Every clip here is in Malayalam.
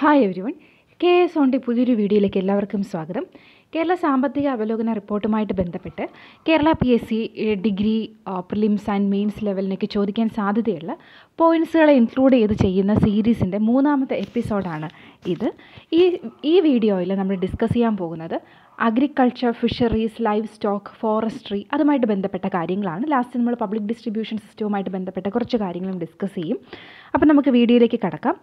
ഹായ് എവരിവൺ കെ എസ് ഓണ്ടി പുതിയൊരു വീഡിയോയിലേക്ക് എല്ലാവർക്കും സ്വാഗതം കേരള സാമ്പത്തിക അവലോകന റിപ്പോർട്ടുമായിട്ട് ബന്ധപ്പെട്ട് Kerala P S C degree prelims and mains ലെവലിനൊക്കെ ചോദിക്കാൻ സാധ്യതയുള്ള പോയിൻറ്റ്സുകളെ ഇൻക്ലൂഡ് ചെയ്ത് ചെയ്യുന്ന സീരീസിൻ്റെ മൂന്നാമത്തെ എപ്പിസോഡാണ് ഇത് ഈ ഈ വീഡിയോയിൽ നമ്മൾ ഡിസ്കസ് ചെയ്യാൻ പോകുന്നത് agriculture fisheries livestock forestry അതുമായിട്ട് ബന്ധപ്പെട്ട കാര്യങ്ങളാണ് ലാസ്റ്റ് നമ്മൾ പബ്ലിക് ഡിസ്ട്രിബ്യൂഷൻ സിസ്റ്റവുമായിട്ട് ബന്ധപ്പെട്ട കുറച്ച് കാര്യങ്ങളും ഡിസ്കസ് ചെയ്യും അപ്പോൾ നമുക്ക് വീഡിയോയിലേക്ക് കടക്കാം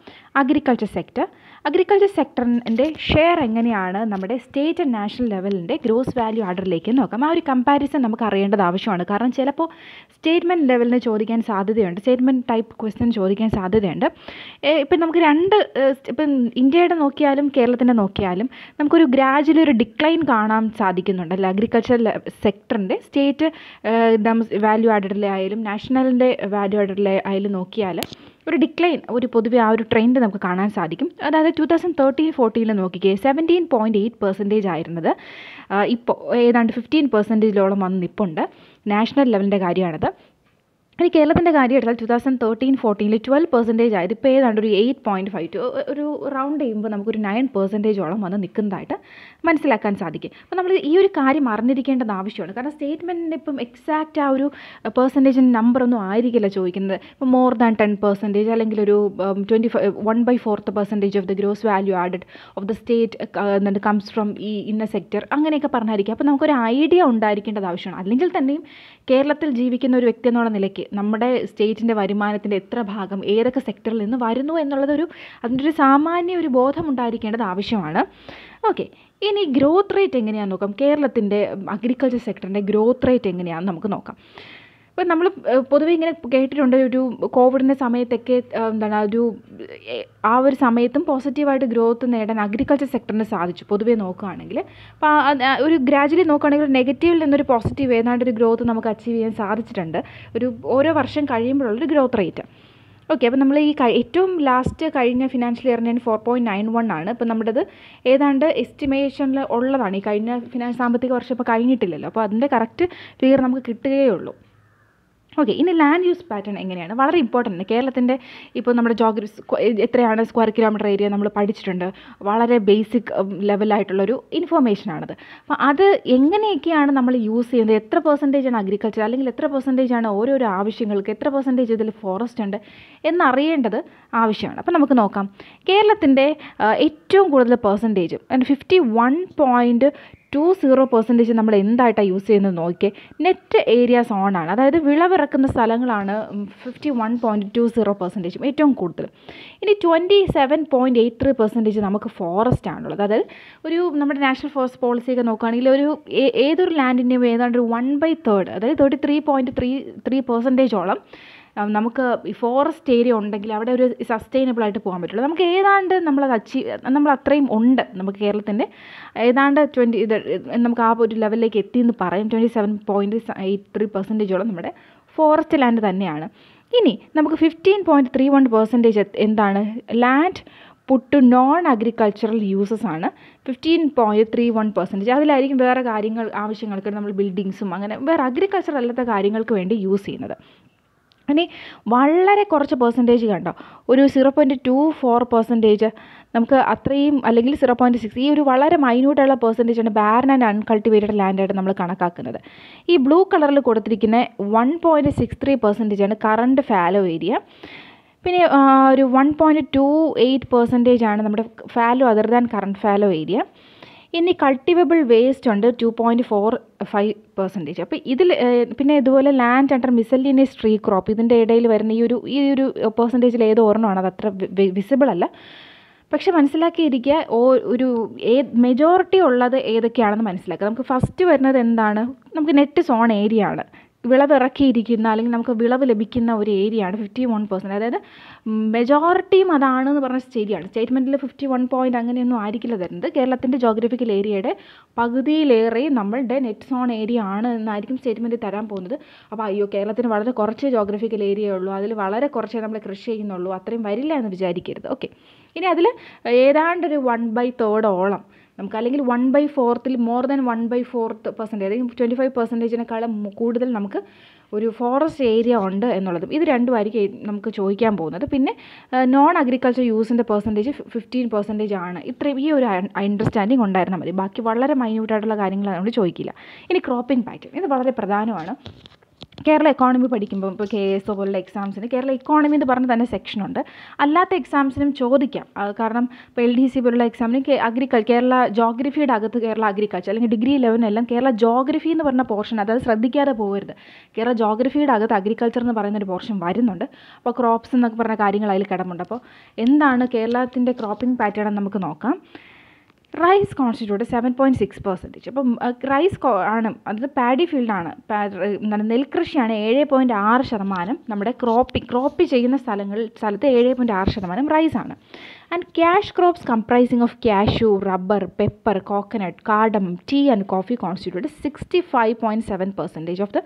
അഗ്രികൾച്ചർ സെക്ടർ അഗ്രികൾച്ചർ സെക്ടറിൻ്റെ ഷെയർ എങ്ങനെയാണ് നമ്മുടെ സ്റ്റേറ്റ് ആൻഡ് നാഷണൽ ലെവലിൻ്റെ ഗ്രോസ് വാല്യൂ ആർഡറിലേക്ക് നോക്കാം ആ ഒരു കമ്പാരിസൺ നമുക്ക് അറിയേണ്ടത് ആവശ്യമാണ് കാരണം ചിലപ്പോൾ സ്റ്റേറ്റ്മെൻറ്റ് ലെവലിന് ചോദിക്കാൻ സാധ്യതയുണ്ട് സ്റ്റേറ്റ്മെൻറ്റ് ടൈപ്പ് ക്വസ്റ്റ്യൻ ചോദിക്കാൻ സാധ്യതയുണ്ട് ഇപ്പം നമുക്ക് രണ്ട് ഇപ്പം ഇന്ത്യയുടെ നോക്കിയാലും കേരളത്തിൻ്റെ നോക്കിയാലും നമുക്കൊരു ഗ്രാജുവൽ ഒരു ഡിക്ലൈൻ കാണാൻ സാധിക്കുന്നുണ്ട് അല്ല അഗ്രികൾച്ചർ സെക്ടറിൻ്റെ സ്റ്റേറ്റ് വാല്യൂ ആഡറിലെ ആയാലും നാഷണലിൻ്റെ വാല്യൂ ആഡറിലെ ആയാലും നോക്കിയാൽ ഒരു ഡിക്ലൈൻ ഒരു പൊതുവെ ആ ഒരു ട്രെൻഡ് നമുക്ക് കാണാൻ സാധിക്കും അതായത് ടു തൗസൻഡ് തേർട്ടീൻ ഫോർട്ടിയിൽ നോക്കിക്കേ സെവൻറ്റീൻ പോയിൻറ്റ് എയ്റ്റ് പെർസെൻറ്റേജ് ആയിരുന്നത് ഇപ്പോൾ ഏതാണ്ട് ഫിഫ്റ്റീൻ പെർസെൻറ്റേജിലോളം വന്ന് നിപ്പുണ്ട് നാഷണൽ ലെവലിൻ്റെ കാര്യമാണത് ഇനി കേരളത്തിൻ്റെ കാര്യം എടുത്താൽ ടു തൗസൻഡ് തേർട്ടീൻ ഫോർട്ടീനിൽ ട്വൽവ് പെർസെൻറ്റേജ് ആയത് ഇപ്പോൾ ഏതാണ്ട് ഒരു എയ്റ്റ് പോയിൻറ്റ് ഫൈവ് ടു ഒരു റൗണ്ട് ചെയ്യുമ്പോൾ നമുക്കൊരു നയൻ പെർസെൻറ്റേജോളം വന്ന് നിൽക്കുന്നതായിട്ട് മനസ്സിലാക്കാൻ സാധിക്കും അപ്പോൾ നമ്മൾ ഈ ഒരു കാര്യം അറിഞ്ഞിരിക്കേണ്ടത് ആവശ്യമാണ് കാരണം സ്റ്റേറ്റ്മെൻറ്റിൻ്റെ ഇപ്പം എക്സാക്റ്റ് ആ ഒരു പെർസെൻറ്റേജിൻ്റെ നമ്പറൊന്നും ആയിരിക്കില്ല ചോദിക്കുന്നത് ഇപ്പോൾ മോർ ദാൻ ടെൻ പെർസെൻറ്റേജ് അല്ലെങ്കിൽ ഒരു twenty five one by fourth percentage of the gross value added of the state എന്നിട്ട് കംസ് ഫ്രം ഈ ഇന്ന സെക്ടർ അങ്ങനെയൊക്കെ പറഞ്ഞായിരിക്കും അപ്പോൾ നമുക്കൊരു ഐഡിയ ഉണ്ടായിരിക്കേണ്ടത് ആവശ്യമാണ് അല്ലെങ്കിൽ തന്നെയും കേരളത്തിൽ ജീവിക്കുന്ന ഒരു വ്യക്തി എന്നുള്ള നിലയ്ക്ക് നമ്മുടെ സ്റ്റേറ്റിൻ്റെ വരുമാനത്തിൻ്റെ എത്ര ഭാഗം ഏതൊക്കെ സെക്ടറിൽ നിന്ന് വരുന്നു എന്നുള്ളതൊരു അതിൻ്റെ ഒരു സാമാന്യ ഒരു ബോധം ഉണ്ടായിരിക്കേണ്ടത് ആവശ്യമാണ് ഓക്കെ ഇനി ഗ്രോത്ത് റേറ്റ് എങ്ങനെയാണെന്ന് നോക്കാം കേരളത്തിൻ്റെ അഗ്രികൾച്ചർ സെക്ടറിൻ്റെ ഗ്രോത്ത് റേറ്റ് എങ്ങനെയാണെന്ന് നമുക്ക് നോക്കാം ഇപ്പം നമ്മൾ പൊതുവേ ഇങ്ങനെ കേട്ടിട്ടുണ്ട് ഒരു കോവിഡിൻ്റെ സമയത്തൊക്കെ എന്താണ് ഒരു ആ ഒരു സമയത്തും പോസിറ്റീവായിട്ട് ഗ്രോത്ത് നേടാൻ അഗ്രികൾച്ചർ സെക്ടറിന് സാധിച്ചു പൊതുവേ നോക്കുകയാണെങ്കിൽ അപ്പോൾ ഒരു ഗ്രാജുവലി നോക്കുകയാണെങ്കിൽ നെഗറ്റീവിൽ നിന്നൊരു പോസിറ്റീവ് ഏതാണ്ട് ഒരു ഗ്രോത്ത് നമുക്ക് അച്ചീവ് ചെയ്യാൻ സാധിച്ചിട്ടുണ്ട് ഒരു ഓരോ വർഷം കഴിയുമ്പോഴുള്ളൊരു ഗ്രോത്ത് റേറ്റ് ഓക്കെ അപ്പോൾ നമ്മൾ ഈ ഏറ്റവും ലാസ്റ്റ് കഴിഞ്ഞ ഫിനാൻഷ്യൽ ഞാൻ ഫോർ പോയിൻറ്റ് നയൻ വൺ ആണ് ഇപ്പോൾ നമ്മുടേത് ഏതാണ്ട് എസ്റ്റിമേഷനിൽ ഉള്ളതാണ് ഈ കഴിഞ്ഞ ഫിനാൻസ് സാമ്പത്തിക വർഷം ഇപ്പോൾ കഴിഞ്ഞിട്ടില്ലല്ലോ അപ്പോൾ അതിൻ്റെ കറക്റ്റ് ഫിഗർ നമുക്ക് കിട്ടുകയേ ഉള്ളൂ ഓക്കെ ഇനി ലാൻഡ് യൂസ് പാറ്റേൺ എങ്ങനെയാണ് വളരെ ഇമ്പോർട്ടൻ്റ് കേരളത്തിൻ്റെ ഇപ്പോൾ നമ്മുടെ ജോഗ്രഫി എത്രയാണ് സ്ക്വയർ കിലോമീറ്റർ ഏരിയ നമ്മൾ പഠിച്ചിട്ടുണ്ട് വളരെ ബേസിക് ലെവലായിട്ടുള്ളൊരു ഇൻഫോർമേഷനാണത് അപ്പോൾ അത് എങ്ങനെയൊക്കെയാണ് നമ്മൾ യൂസ് ചെയ്യുന്നത് എത്ര പെർസെൻറ്റേജാണ് അഗ്രികൾച്ചർ അല്ലെങ്കിൽ എത്ര പെർസെൻറ്റേജാണ് ഓരോരോ ആവശ്യങ്ങൾക്ക് എത്ര പെർസെൻറ്റേജ് ഇതിൽ ഫോറസ്റ്റ് ഉണ്ട് എന്നറിയേണ്ടത് ആവശ്യമാണ് അപ്പോൾ നമുക്ക് നോക്കാം കേരളത്തിൻ്റെ ഏറ്റവും കൂടുതൽ percentage fifty one point two zero percentage നമ്മൾ എന്തായിട്ടാണ് യൂസ് ചെയ്യുന്നത് നോക്കിയേ നെറ്റ് ഏരിയാസ് ഓൺ ആണ് അതായത് വിളവിറക്കുന്ന സ്ഥലങ്ങളാണ് fifty one point two zero പെർസെൻറ്റേജും ഏറ്റവും കൂടുതൽ ഇനി twenty seven point eight three percentage നമുക്ക് ഫോറസ്റ്റ് ആണുള്ളത് അതായത് ഒരു നമ്മുടെ നാഷണൽ ഫോറസ്റ്റ് പോളിസിയൊക്കെ നോക്കുകയാണെങ്കിൽ ഒരു ഏതൊരു ലാൻഡിൻ്റെയും ഏതാണ്ട് ഒരു വൺ ബൈ തേർഡ് അതായത് thirty three point three three പെർസെൻറ്റേജോളം നമുക്ക് ഫോറസ്റ്റ് ഏരിയ ഉണ്ടെങ്കിൽ അവിടെ ഒരു സസ്റ്റൈനബിൾ ആയിട്ട് പോകാൻ പറ്റുള്ളൂ നമുക്ക് ഏതാണ്ട് നമ്മളത് അച്ചീവ് നമ്മൾ അത്രയും ഉണ്ട് നമുക്ക് കേരളത്തിൻ്റെ ഏതാണ്ട് ട്വൻറ്റി ഇത് നമുക്ക് ആ ഒരു ലെവലിലേക്ക് എത്തി എന്ന് പറയും twenty seven point eight three പെർസെൻറ്റേജോളം നമ്മുടെ ഫോറസ്റ്റ് ലാൻഡ് തന്നെയാണ് ഇനി നമുക്ക് fifteen point three one percentage എന്താണ് land put non agricultural uses ആണ് fifteen point three one percentage അതിലായിരിക്കും വേറെ കാര്യങ്ങൾ ആവശ്യങ്ങൾക്ക് നമ്മൾ ബിൽഡിങ്സും അങ്ങനെ വേറെ അഗ്രികൾച്ചർ അല്ലാത്ത കാര്യങ്ങൾക്ക് വേണ്ടി യൂസ് ചെയ്യുന്നത് ഇനി വളരെ കുറച്ച് പെർസെൻറ്റേജ് കണ്ടോ ഒരു zero point two four percentage നമുക്ക് അത്രയും അല്ലെങ്കിൽ സീറോ പോയിൻറ്റ് സിക്സ് ഈ ഒരു വളരെ മൈന്യൂട്ടുള്ള പെർസെൻറ്റേജ് ആണ് ബാരൻ ആൻഡ് അൺകൾട്ടിവേറ്റഡ് ലാൻഡായിട്ട് നമ്മൾ കണക്കാക്കുന്നത് ഈ ബ്ലൂ കളറിൽ കൊടുത്തിരിക്കുന്ന one point six three percentage ആണ് കറണ്ട് ഫാലോ ഏരിയ പിന്നെ ഒരു one point two eight percentage ആണ് നമ്മുടെ fallow other than current fallow area ഇനി കൾട്ടിവബിൾ വേസ്റ്റ് ഉണ്ട് two point four five percentage അപ്പോൾ ഇതിൽ പിന്നെ ഇതുപോലെ ലാൻഡ് അണ്ടർ മിസലിനിയസ് ട്രീ ക്രോപ്പ് ഇതിൻ്റെ ഇടയിൽ വരുന്ന ഈ ഒരു ഈ ഒരു പെർസെൻറ്റേജിൽ ഏത് ഓർണമാണ് അത് അത്ര വിസിബിൾ അല്ല പക്ഷെ മനസ്സിലാക്കിയിരിക്കുക ഓ ഒരു ഏ മെജോറിറ്റി ഉള്ളത് ഏതൊക്കെയാണെന്ന് മനസ്സിലാക്കുക നമുക്ക് ഫസ്റ്റ് വരുന്നത് എന്താണ് നമുക്ക് നെറ്റ് സോൺ ഏരിയ ആണ് വിളവിറക്കിയിരിക്കുന്ന അല്ലെങ്കിൽ നമുക്ക് വിളവ് ലഭിക്കുന്ന ഒരു ആണ് ഫിഫ്റ്റി വൺ പെർസെൻറ്റ് അതായത് മെജോറിറ്റിയും എന്ന് പറഞ്ഞ സ്റ്റേരിയാണ് സ്റ്റേറ്റ്മെൻറ്റിൽ ഫിഫ്റ്റി വൺ പോയിൻറ്റ് അങ്ങനെയൊന്നും ആയിരിക്കില്ല തരുന്നത് കേരളത്തിൻ്റെ ജോഗ്രഫിക്കൽ ഏരിയയുടെ പകുതിയിലേറെ നമ്മളുടെ നെറ്റ് സോൺ ഏരിയ ആണ് എന്നായിരിക്കും സ്റ്റേറ്റ്മെൻറ്റ് തരാൻ പോകുന്നത് അപ്പോൾ അയ്യോ കേരളത്തിന് വളരെ കുറച്ച് ജോഗ്രഫിക്കൽ ഏരിയ ഉള്ളൂ അതിൽ വളരെ കുറച്ചേ നമ്മൾ കൃഷി ചെയ്യുന്നുള്ളൂ അത്രയും വരില്ല എന്ന് വിചാരിക്കരുത് ഓക്കെ ഇനി അതിൽ ഒരു വൺ ബൈ തേർഡോളം നമുക്ക് അല്ലെങ്കിൽ വൺ ബൈ ഫോർത്തിൽ more than one by fourth percentage അല്ലെങ്കിൽ ട്വൻറ്റി ഫൈവ് പെർസെൻറ്റേജിനേക്കാളും കൂടുതൽ നമുക്ക് ഒരു ഫോറസ്റ്റ് ഏരിയ ഉണ്ട് എന്നുള്ളതും ഇത് രണ്ടുമായിരിക്കും നമുക്ക് ചോദിക്കാൻ പോകുന്നത് പിന്നെ നോൺ അഗ്രികൾച്ചർ യൂസിൻ്റെ പെർസെൻറ്റേജ് ഫിഫ്റ്റീൻ പെർസെൻറ്റേജ് ആണ് ഇത്രയും ഈ ഒരു അണ്ടർസ്റ്റാൻഡിങ് ഉണ്ടായിരുന്നാൽ മതി ബാക്കി വളരെ മൈന്യൂട്ടായിട്ടുള്ള കാര്യങ്ങൾ നമ്മൾ ചോദിക്കില്ല ഇനി ക്രോപ്പിംഗ് പാറ്റേൺ ഇത് വളരെ പ്രധാനമാണ് കേരള എക്കോണമി പഠിക്കുമ്പോൾ ഇപ്പോൾ കെ എസ് ഒ പോലുള്ള എക്സാംസിന് കേരള എക്കോണമി എന്ന് പറഞ്ഞ തന്നെ സെക്ഷനുണ്ട് അല്ലാത്ത എക്സാംസിനും ചോദിക്കാം കാരണം ഇപ്പോൾ എൽ ഡി സി പോലുള്ള എക്സാമിന് അഗ്രികൾ കേരള ജോഗ്രഫിയുടെ അകത്ത് കേരള അഗ്രികൾച്ചർ അല്ലെങ്കിൽ ഡിഗ്രി ലെവലിനെല്ലാം കേരള ജോഗ്രഫി എന്ന് പറഞ്ഞ പോർഷൻ അതായത് ശ്രദ്ധിക്കാതെ പോകരുത് കേരള ജോഗ്രഫിയുടെ അകത്ത് അഗ്രികൾച്ചർ എന്ന് പറയുന്ന ഒരു പോർഷൻ വരുന്നുണ്ട് അപ്പോൾ ക്രോപ്സ് എന്നൊക്കെ പറഞ്ഞ കാര്യങ്ങൾ അതിൽ കിടമുണ്ട് അപ്പോൾ എന്താണ് കേരളത്തിൻ്റെ ക്രോപ്പിംഗ് പാറ്റേൺ നമുക്ക് നോക്കാം rice constitute seven point six percentage അപ്പം റൈസ് കോ ആണ് അതായത് പാഡി ഫീൽഡാണ് എന്താണ് നെൽകൃഷിയാണ് ഏഴ് പോയിൻറ്റ് ആറ് ശതമാനം നമ്മുടെ ക്രോപ്പി ക്രോപ്പ് ചെയ്യുന്ന സ്ഥലങ്ങൾ സ്ഥലത്ത് ഏഴ് പോയിൻറ്റ് ആറ് ശതമാനം റൈസാണ് and cash crops comprising of cashew rubber pepper coconut cardamom tea and coffee constitute sixty five point seven percentage of the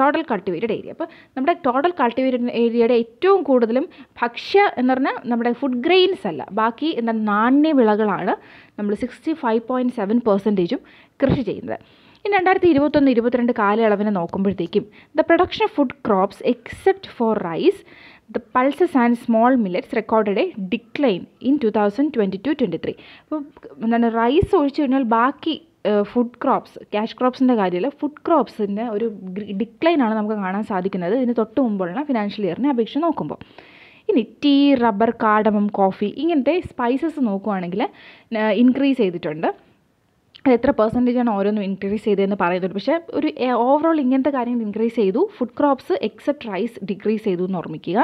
total cultivated area അപ്പോൾ നമ്മുടെ ടോട്ടൽ കൾട്ടിവേറ്റഡ് ഏരിയയുടെ ഏറ്റവും കൂടുതലും ഭക്ഷ്യ എന്ന് പറഞ്ഞാൽ നമ്മുടെ ഫുഡ് ഗ്രെയിൻസ് അല്ല ബാക്കി എന്താ നാണ്യ വിളകളാണ് നമ്മൾ സിക്സ്റ്റി ഫൈവ് പോയിൻറ്റ് സെവൻ പെർസെൻറ്റേജും കൃഷി ചെയ്യുന്നത് ഇനി രണ്ടായിരത്തി ഇരുപത്തൊന്ന് ഇരുപത്തിരണ്ട് കാലയളവിനെ നോക്കുമ്പോഴത്തേക്കും the production of food crops except for rice the pulses and small millets recorded a decline in two thousand twenty two twenty three അപ്പോൾ എന്താണ് റൈസ് ഒഴിച്ചു കഴിഞ്ഞാൽ ബാക്കി ഫുഡ് ക്രോപ്സ് ക്യാഷ് ക്രോപ്സിൻ്റെ കാര്യമില്ല ഫുഡ് ക്രോപ്സിൻ്റെ ഒരു ഡിക്ലൈനാണ് നമുക്ക് കാണാൻ സാധിക്കുന്നത് ഇതിന് തൊട്ട് മുമ്പുള്ള ഫിനാൻഷ്യൽ ഇയറിനെ അപേക്ഷിച്ച് നോക്കുമ്പോൾ ഇനി ടീ റബ്ബർ കാഡമം കോഫി ഇങ്ങനത്തെ സ്പൈസസ് നോക്കുവാണെങ്കിൽ ഇൻക്രീസ് ചെയ്തിട്ടുണ്ട് എത്ര പെർസെൻറ്റേജാണ് ഓരോന്നും ഇൻക്രീസ് ചെയ്തതെന്ന് പറയുന്നത് പക്ഷേ ഒരു ഓവറോൾ ഇങ്ങനത്തെ കാര്യങ്ങൾ ഇൻക്രീസ് ചെയ്തു food crops except rice decrease ചെയ്തു എന്ന് ഓർമ്മിക്കുക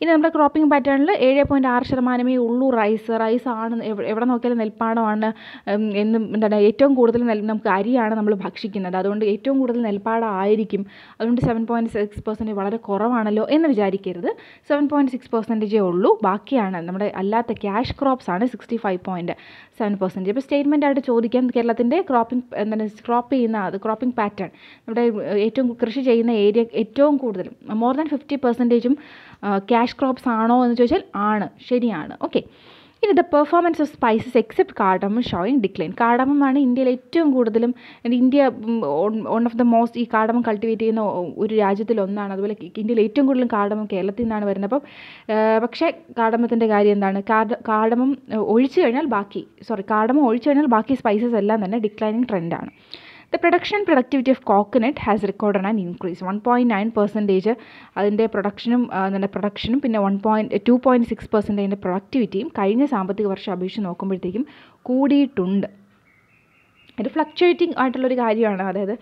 ഇനി നമ്മുടെ ക്രോപ്പിംഗ് പാറ്റേണിൽ ഏഴ് പോയിൻറ്റ് ആറ് ശതമാനമേ ഉള്ളൂ റൈസ് റൈസ് ആണ് എവിടെ നോക്കിയാലും നെൽപ്പാടമാണ് എന്നും എന്താണ് ഏറ്റവും കൂടുതൽ നെൽ നമുക്ക് അരിയാണ് നമ്മൾ ഭക്ഷിക്കുന്നത് അതുകൊണ്ട് ഏറ്റവും കൂടുതൽ നെൽപ്പാടമായിരിക്കും അതുകൊണ്ട് സെവൻ പോയിൻറ്റ് സിക്സ് പെർസെൻറ്റേജ് വളരെ കുറവാണല്ലോ എന്ന് വിചാരിക്കരുത് സെവൻ പോയിൻറ്റ് സിക്സ് പെർസെൻറ്റേജേ ഉള്ളൂ ബാക്കിയാണ് നമ്മുടെ അല്ലാത്ത ക്യാഷ് ക്രോപ്സ് ആണ് sixty five point seven percentage ഇപ്പോൾ സ്റ്റേറ്റ്മെൻറ്റായിട്ട് ചോദിക്കാൻ കേരള കേരളത്തിൻ്റെ ക്രോപ്പിംഗ് എന്താണ് ക്രോപ്പ് ചെയ്യുന്ന അത് ക്രോപ്പിംഗ് പാറ്റേൺ ഇവിടെ ഏറ്റവും കൃഷി ചെയ്യുന്ന ഏരിയ ഏറ്റവും കൂടുതലും മോർ ദാൻ ഫിഫ്റ്റി പെർസെൻറ്റേജും ക്യാഷ് ക്രോപ്സ് ആണോ എന്ന് ചോദിച്ചാൽ ആണ് ശരിയാണ് ഓക്കെ ഇനി the performance of spices except cardamom showing decline കാർഡമമാണ് ഇന്ത്യയിൽ ഏറ്റവും കൂടുതലും India one of the most ഈ കാർഡമം കൾട്ടിവേറ്റ് ചെയ്യുന്ന ഒരു രാജ്യത്തിലൊന്നാണ് അതുപോലെ ഇന്ത്യയിൽ ഏറ്റവും കൂടുതലും കാർഡമം കേരളത്തിൽ നിന്നാണ് വരുന്നത് അപ്പം പക്ഷേ കാർഡമത്തിൻ്റെ കാര്യം എന്താണ് കാർഡ കാർഡമം ഒഴിച്ചു കഴിഞ്ഞാൽ ബാക്കി സോറി കാർഡമം ഒഴിച്ചു കഴിഞ്ഞാൽ ബാക്കി സ്പൈസസ് എല്ലാം തന്നെ ഡിക്ലൈനിങ് ട്രെൻഡാണ് the production productivity of coconut has record and increase one point nine percentage അതിൻ്റെ പ്രൊഡക്ഷനും അതിൻ്റെ പ്രൊഡക്ഷനും പിന്നെ one point two point six percent അതിൻ്റെ പ്രൊഡക്ടിവിറ്റിയും കഴിഞ്ഞ സാമ്പത്തിക വർഷം അപേക്ഷിച്ച് നോക്കുമ്പോഴത്തേക്കും കൂടിയിട്ടുണ്ട് ഒരു ഫ്ലക്ച്വേറ്റിംഗ് ആയിട്ടുള്ളൊരു കാര്യമാണ് അതായത്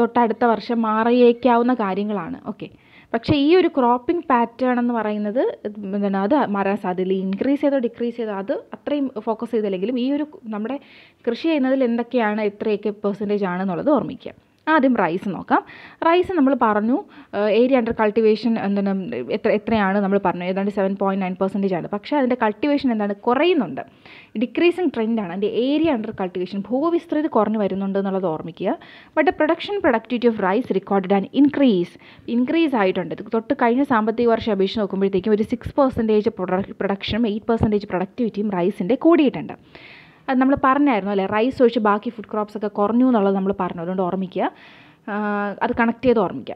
തൊട്ടടുത്ത വർഷം മാറിയേക്കാവുന്ന കാര്യങ്ങളാണ് ഓക്കെ പക്ഷേ ഈ ഒരു ക്രോപ്പിംഗ് പാറ്റേൺ എന്ന് പറയുന്നത് എന്താണ് അത് മാറാൻ സാധ്യതയില്ല ഇൻക്രീസ് ചെയ്തോ ഡിക്രീസ് ചെയ്തോ അത് അത്രയും ഫോക്കസ് ചെയ്തില്ലെങ്കിലും ഈ ഒരു നമ്മുടെ കൃഷി ചെയ്യുന്നതിൽ എന്തൊക്കെയാണ് എത്രയൊക്കെ പെർസെൻറ്റേജ് ആണെന്നുള്ളത് ഓർമ്മിക്കുക ആദ്യം റൈസ് നോക്കാം റൈസ് നമ്മൾ പറഞ്ഞു ഏരിയ അണ്ടർ കൾട്ടിവേഷൻ എന്താണ് എത്ര എത്രയാണ് നമ്മൾ പറഞ്ഞു ഏതാണ്ട് സെവൻ പോയിൻറ്റ് നയൻ പെർസെൻറ്റേജ് ആണ് പക്ഷേ അതിൻ്റെ കൾട്ടിവേഷൻ എന്താണ് കുറയുന്നുണ്ട് ഡിക്രീസിങ് ട്രെൻഡാണ് അതിൻ്റെ ഏരിയ അണ്ടർ കൾട്ടിവേഷൻ ഭൂവിസ്തൃതി കുറഞ്ഞു വരുന്നുണ്ട് എന്നുള്ളത് ഓർമ്മിക്കുക but production productivity of rice record and increase increase ആയിട്ടുണ്ട് തൊട്ട് കഴിഞ്ഞ സാമ്പത്തിക വർഷം അപേക്ഷിച്ച് നോക്കുമ്പോഴത്തേക്കും ഒരു സിക്സ് പെർസെൻറ്റേജ് പ്രൊഡക്ഷനും എയ്റ്റ് പെർസെൻറ്റേജ് പ്രൊഡക്ടിവിറ്റിയും റൈസിൻ്റെ കൂടിയിട്ടുണ്ട് അത് നമ്മൾ പറഞ്ഞായിരുന്നു അല്ലേ റൈസ് ഒഴിച്ച് ബാക്കി ഫുഡ് ക്രോപ്സ് ഒക്കെ കുറഞ്ഞു എന്നുള്ളത് നമ്മൾ പറഞ്ഞു അതുകൊണ്ട് ഓർമ്മിക്കുക അത് കണക്ട് ചെയ്ത് ഓർമ്മിക്കുക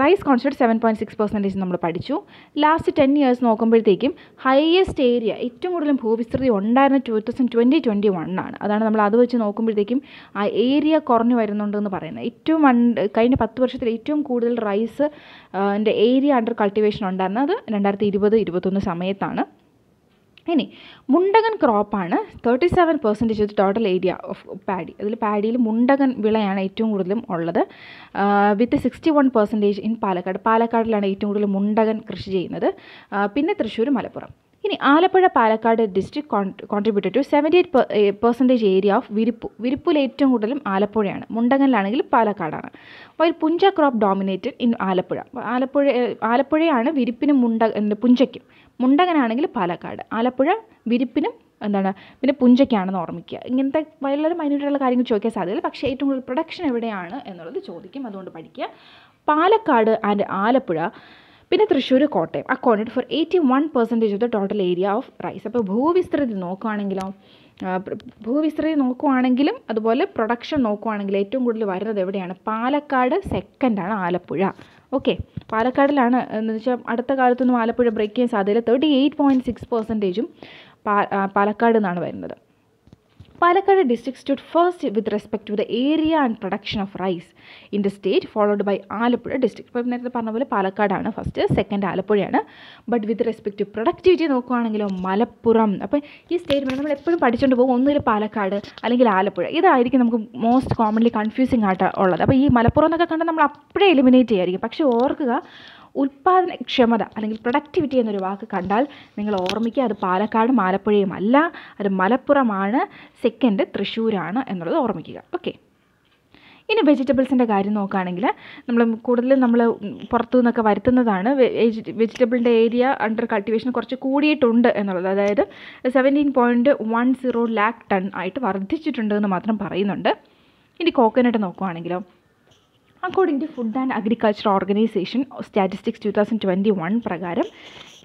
rice concept seven point six percentage നമ്മൾ പഠിച്ചു ലാസ്റ്റ് ടെൻ ഇയേഴ്സ് നോക്കുമ്പോഴത്തേക്കും ഹയസ്റ്റ് ഏരിയ ഏറ്റവും കൂടുതൽ ഭൂവിസ്തൃതി ഉണ്ടായിരുന്ന ടു തൗസൻഡ് ട്വൻറ്റി ട്വൻറ്റി വണ്ണാണ് അതാണ് നമ്മൾ അത് വെച്ച് നോക്കുമ്പോഴത്തേക്കും ആ ഏരിയ കുറഞ്ഞു വരുന്നുണ്ടെന്ന് പറയുന്നത് ഏറ്റവും കഴിഞ്ഞ പത്ത് വർഷത്തിൽ ഏറ്റവും കൂടുതൽ റൈസ് ഏരിയ അണ്ടർ കൾട്ടിവേഷൻ ഉണ്ടായിരുന്നത് രണ്ടായിരത്തി ഇരുപത് ഇരുപത്തൊന്ന് സമയത്താണ് ഇനി മുണ്ടകൻ ക്രോപ്പാണ് thirty seven percentage of total area of paddy അതിൽ പാഡിയിൽ മുണ്ടകൻ വിളയാണ് ഏറ്റവും കൂടുതലും ഉള്ളത് with sixty one percentage in Palakkad പാലക്കാടിലാണ് ഏറ്റവും കൂടുതൽ മുണ്ടകൻ കൃഷി ചെയ്യുന്നത് പിന്നെ തൃശ്ശൂർ മലപ്പുറം ഇനി Alappuzha Palakkad district contributed to seventy eight percentage area of Virippu വിരിപ്പിൽ ഏറ്റവും കൂടുതലും ആലപ്പുഴയാണ് മുണ്ടങ്ങനിലാണെങ്കിൽ പാലക്കാടാണ് while Puncha crop dominated in Alappuzha Alappuzha ആലപ്പുഴയാണ് വിരിപ്പിനും മുണ്ട പുഞ്ചയ്ക്കും മുണ്ടകനാണെങ്കിൽ പാലക്കാട് ആലപ്പുഴ വിരിപ്പിനും എന്താണ് പിന്നെ പുഞ്ചയ്ക്കാണെന്ന് ഓർമ്മിക്കുക ഇങ്ങനത്തെ വളരെ മൈന്യൂട്ടായിട്ടുള്ള കാര്യങ്ങൾ ചോദിക്കാൻ സാധ്യതയില്ല പക്ഷേ ഏറ്റവും കൂടുതൽ പ്രൊഡക്ഷൻ എവിടെയാണ് എന്നുള്ളത് ചോദിക്കും അതുകൊണ്ട് പഠിക്കുക പാലക്കാട് ആൻഡ് ആലപ്പുഴ പിന്നെ Thrissur Kottayam accounted for eighty one percentage of the total area of rice അപ്പോൾ ഭൂവിസ്തൃതി നോക്കുകയാണെങ്കിലോ ഭൂവിസ്തൃതി നോക്കുവാണെങ്കിലും അതുപോലെ പ്രൊഡക്ഷൻ നോക്കുവാണെങ്കിൽ ഏറ്റവും കൂടുതൽ വരുന്നത് എവിടെയാണ് പാലക്കാട് സെക്കൻഡാണ് ആലപ്പുഴ ഓക്കെ പാലക്കാടിലാണ് എന്ന് വെച്ചാൽ അടുത്ത കാലത്തൊന്നും ആലപ്പുഴ ബ്രേക്ക് ചെയ്യാൻ സാധ്യതയില്ല തേർട്ടി എയ്റ്റ് പോയിൻറ്റ് സിക്സ് പെർസെൻറ്റേജും പാലക്കാട് നിന്നാണ് വരുന്നത് Palakkad district stood first with respect to the area and production of rice in the state followed by Alappuzha district. ഇപ്പോൾ നേരത്തെ പറഞ്ഞ പോലെ പാലക്കാടാണ് ഫസ്റ്റ് സെക്കൻഡ് ആലപ്പുഴയാണ് but with respect to productivity നോക്കുകയാണെങ്കിലോ മലപ്പുറം അപ്പോൾ ഈ സ്റ്റേറ്റ്മെൻറ്റ് നമ്മൾ എപ്പോഴും പഠിച്ചുകൊണ്ട് പോകും ഒന്നുകിൽ പാലക്കാട് അല്ലെങ്കിൽ ആലപ്പുഴ ഇതായിരിക്കും നമുക്ക് മോസ്റ്റ് കോമൺലി കൺഫ്യൂസിങ് ആയിട്ട് ഉള്ളത് അപ്പോൾ ഈ മലപ്പുറം എന്നൊക്കെ കണ്ടാൽ നമ്മൾ അപ്പോഴേ എലിമിനേറ്റ് ചെയ്യായിരിക്കും പക്ഷേ ഓർക്കുക ഉൽപ്പാദനക്ഷമത അല്ലെങ്കിൽ പ്രൊഡക്ടിവിറ്റി എന്നൊരു വാക്ക് കണ്ടാൽ നിങ്ങൾ ഓർമ്മിക്കുക അത് പാലക്കാടും ആലപ്പുഴയും അല്ല അത് മലപ്പുറമാണ് സെക്കൻഡ് തൃശ്ശൂരാണ് എന്നുള്ളത് ഓർമ്മിക്കുക ഓക്കെ ഇനി വെജിറ്റബിൾസിൻ്റെ കാര്യം നോക്കുകയാണെങ്കിൽ നമ്മൾ കൂടുതലും നമ്മൾ പുറത്തു നിന്നൊക്കെ വരുത്തുന്നതാണ് വെജിറ്റബിളിൻ്റെ ഏരിയ അണ്ടർ കൾട്ടിവേഷൻ കുറച്ച് കൂടിയിട്ടുണ്ട് എന്നുള്ളത് അതായത് seventeen point one zero lakh ton ആയിട്ട് വർദ്ധിച്ചിട്ടുണ്ട് എന്ന് മാത്രം പറയുന്നുണ്ട് ഇനി കോക്കനട്ട് നോക്കുകയാണെങ്കിലോ according to Food and Agriculture Organisation statistics two thousand twenty one പ്രകാരം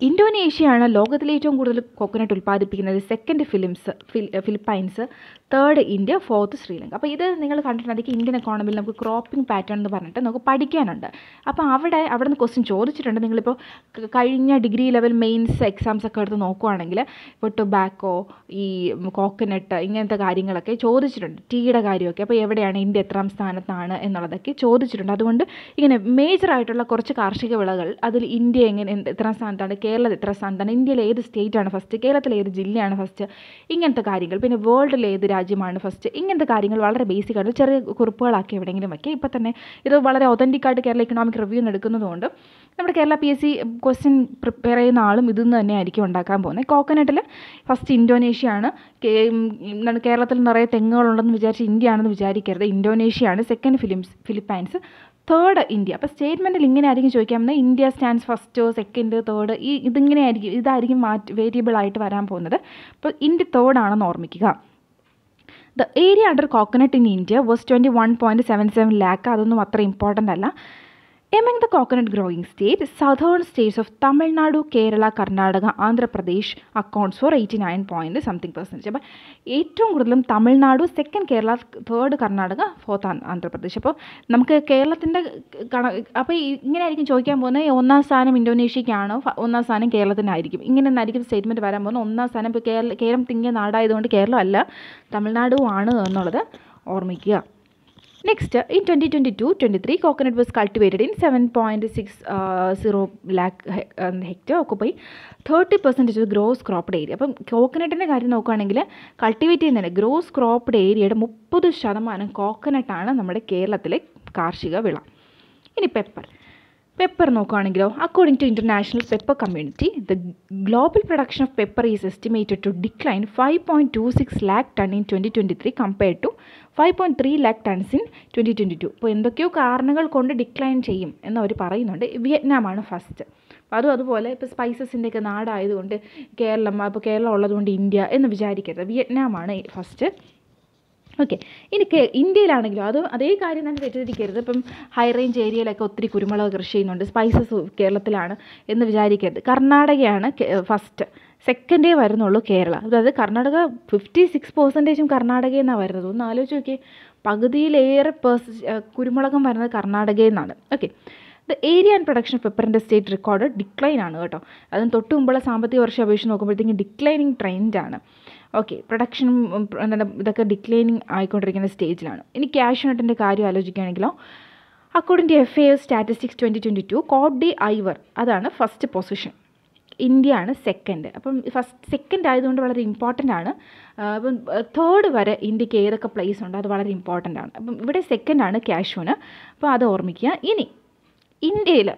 ഇന്തോനേഷ്യയാണ് ലോകത്തിലെ ഏറ്റവും കൂടുതൽ കോക്കനട്ട് ഉൽപ്പാദിപ്പിക്കുന്നത് second films Philippines third India fourth Sri Lanka അപ്പോൾ ഇത് നിങ്ങൾ കണ്ടിട്ടുണ്ടെങ്കിൽ ഇന്ത്യൻ എക്കോണമിയിൽ നമുക്ക് ക്രോപ്പിംഗ് പാറ്റേൺ എന്ന് പറഞ്ഞിട്ട് നമുക്ക് പഠിക്കാനുണ്ട് അപ്പോൾ അവിടെ അവിടെ നിന്ന് ക്വസ്റ്റ്യൻ ചോദിച്ചിട്ടുണ്ട് നിങ്ങളിപ്പോൾ കഴിഞ്ഞ ഡിഗ്രി ലെവൽ മെയിൻസ് എക്സാംസ് ഒക്കെ എടുത്ത് നോക്കുവാണെങ്കിൽ ഇപ്പോൾ ടൊബാക്കോ ഈ കോക്കനട്ട് ഇങ്ങനത്തെ കാര്യങ്ങളൊക്കെ ചോദിച്ചിട്ടുണ്ട് ടീയുടെ കാര്യമൊക്കെ അപ്പോൾ എവിടെയാണ് ഇന്ത്യ എത്രാം സ്ഥാനത്താണ് എന്നുള്ളതൊക്കെ ചോദിച്ചിട്ടുണ്ട് അതുകൊണ്ട് ഇങ്ങനെ മേജറായിട്ടുള്ള കുറച്ച് കാർഷിക വിളകൾ അതിൽ ഇന്ത്യ എങ്ങനെ എത്രാം സ്ഥാനത്താണ് കേരളം കേരളത്തിൽ ഇത്ര സൺ ഇന്ത്യയിലെ ഏത് സ്റ്റേറ്റ് ആണ് ഫസ്റ്റ് കേരളത്തിലെ ഏത് ജില്ലയാണ് ഫസ്റ്റ് ഇങ്ങനത്തെ കാര്യങ്ങൾ പിന്നെ വേൾഡിലെ ഏത് രാജ്യമാണ് ഫസ്റ്റ് ഇങ്ങനത്തെ കാര്യങ്ങൾ വളരെ ബേസിക് ആണ് ചെറിയ കുറിപ്പുകളാക്കി എവിടെയെങ്കിലും വയ്ക്കുക ഇപ്പം തന്നെ ഇത് വളരെ ഒതൻറ്റിക് ആയിട്ട് കേരള ഇക്കണോമിക് റിവ്യൂ എടുക്കുന്നതുകൊണ്ട് നമ്മുടെ Kerala P S C question prepare ചെയ്യുന്ന ആളും ഇതിൽ നിന്ന് തന്നെയായിരിക്കും ഉണ്ടാക്കാൻ പോകുന്നത് കോക്കനട്ടിൽ ഫസ്റ്റ് ഇൻഡോനേഷ്യയാണ് കേരളത്തിൽ നിറയെ തെങ്ങുകളുണ്ടെന്ന് വിചാരിച്ച് ഇന്ത്യയാണെന്ന് വിചാരിക്കരുത് ഇന്തോനേഷ്യയാണ് second films Philippines third India അപ്പോൾ സ്റ്റേറ്റ്മെൻറ്റിൽ ഇങ്ങനെ ആയിരിക്കും ചോദിക്കാൻ പറഞ്ഞാൽ India stands first second third ഈ ഇതിങ്ങനെ ആയിരിക്കും ഇതായിരിക്കും മാറ്റ് വേരിയബിളായിട്ട് വരാൻ പോകുന്നത് അപ്പോൾ ഇന്ത്യ തേർഡ് ആണെന്ന് ഓർമ്മിക്കുക the area under coconut in India was twenty one point seven seven lakh അതൊന്നും അത്ര ഇമ്പോർട്ടൻ്റ് അല്ല among the coconut growing state southern states of Tamil Kerala Karnataka Andhra Pradesh accounts for eighty nine 89 something percentage അപ്പോൾ ഏറ്റവും കൂടുതലും Tamil Nadu second Kerala third Karnataka fourth Andhra Pradesh അപ്പോൾ നമുക്ക് കേരളത്തിൻ്റെ കണ അപ്പോൾ ഇങ്ങനെയായിരിക്കും ചോദിക്കാൻ പോകുന്നത് ഒന്നാം സ്ഥാനം ഇന്തോനേഷ്യക്കാണോ ഒന്നാം സ്ഥാനം കേരളത്തിനായിരിക്കും ഇങ്ങനെ ഒന്നായിരിക്കും സ്റ്റേറ്റ്മെൻറ്റ് വരാൻ പോകുന്നത് ഒന്നാം സ്ഥാനം ഇപ്പോൾ കേരള കേരളം തിങ്ങിയ നാടായതുകൊണ്ട് കേരളമല്ല തമിഴ്നാടും എന്നുള്ളത് ഓർമ്മിക്കുക next in twenty twenty two twenty three coconut was cultivated in seven point six zero lakh hectare ഒക്കെ പോയി thirty percentage gross cropped area അപ്പം കോക്കനട്ടിൻ്റെ കാര്യം നോക്കുകയാണെങ്കിൽ കൾട്ടിവേറ്റ് ചെയ്യുന്നതിന് ഗ്രോസ് ക്രോപ്പ്ഡ് ഏരിയയുടെ മുപ്പത് ശതമാനം കോക്കനട്ടാണ് നമ്മുടെ കേരളത്തിലെ കാർഷിക വിള ഇനി പെപ്പർ പെപ്പർ നോക്കുകയാണെങ്കിലോ according to international pepper community the global production of pepper is estimated to decline five point two six lakh ton in twenty twenty three compare to five point three lakh tons in twenty twenty two അപ്പോൾ എന്തൊക്കെയോ കാരണങ്ങൾ കൊണ്ട് ഡിക്ലൈൻ ചെയ്യും എന്നവർ അവർ പറയുന്നുണ്ട് വിയറ്റ്നാമാണ് ഫസ്റ്റ് അപ്പോൾ അതും അതുപോലെ ഇപ്പോൾ സ്പൈസസിൻ്റെ ഒക്കെ നാടായതുകൊണ്ട് കേരളം അപ്പോൾ കേരളം ഉള്ളതുകൊണ്ട് ഇന്ത്യ എന്ന് വിചാരിക്കരുത് വിയറ്റ്നാമാണ് ഫസ്റ്റ് ഓക്കെ ഇനി കേ ഇന്ത്യയിലാണെങ്കിലും അത് അതേ കാര്യം തന്നെ തെറ്റിദ്ധരിക്കരുത് ഇപ്പം ഹൈ റേഞ്ച് ഏരിയയിലൊക്കെ ഒത്തിരി കുരുമുളക് കൃഷി ചെയ്യുന്നുണ്ട് സ്പൈസസ് കേരളത്തിലാണ് എന്ന് വിചാരിക്കരുത് കർണാടകയാണ് ഫസ്റ്റ് സെക്കൻഡേ വരുന്നുള്ളൂ കേരള അതായത് കർണാടക ഫിഫ്റ്റി സിക്സ് പെർസെൻറ്റേജും കർണാടകയിൽ നിന്നാണ് വരുന്നത് ഒന്ന് ആലോചിച്ച് നോക്കിയേ പകുതിയിലേറെ പേഴ്സ് കുരുമുളകും വരുന്നത് കർണാടകയിൽ നിന്നാണ് okay the area and production of പെപ്പറിൻ്റെ സ്റ്റേറ്റ് റെക്കോർഡ് ഡിക്ലൈൻ ആണ് കേട്ടോ അതിന് തൊട്ട് മുമ്പുള്ള സാമ്പത്തിക വർഷം അപേക്ഷിച്ച് നോക്കുമ്പോഴത്തേക്കും ഡിക്ലൈനിങ് ട്രെൻഡാണ് ഓക്കെ പ്രൊഡക്ഷൻ എന്താണ് ഇതൊക്കെ ഡിക്ലൈനിങ് ആയിക്കൊണ്ടിരിക്കുന്ന സ്റ്റേജിലാണ് ഇനി ക്യാഷ് നോട്ടിൻ്റെ കാര്യം ആലോചിക്കുകയാണെങ്കിലോ according to F A statistics twenty twenty two Cote d'Ivoire അതാണ് ഫസ്റ്റ് പൊസിഷൻ ഇന്ത്യ ആണ് സെക്കൻഡ് അപ്പം ഫസ്റ്റ് സെക്കൻഡ് ആയതുകൊണ്ട് വളരെ ഇമ്പോർട്ടൻ്റ് ആണ് അപ്പം തേർഡ് വരെ ഇന്ത്യക്ക് ഏതൊക്കെ പ്ലേസ് ഉണ്ട് അത് വളരെ ഇമ്പോർട്ടൻ്റ് ആണ് അപ്പം ഇവിടെ സെക്കൻഡ് ആണ് കാഷ്യൂന് അപ്പോൾ അത് ഓർമ്മിക്കുക ഇനി ഇന്ത്യയിൽ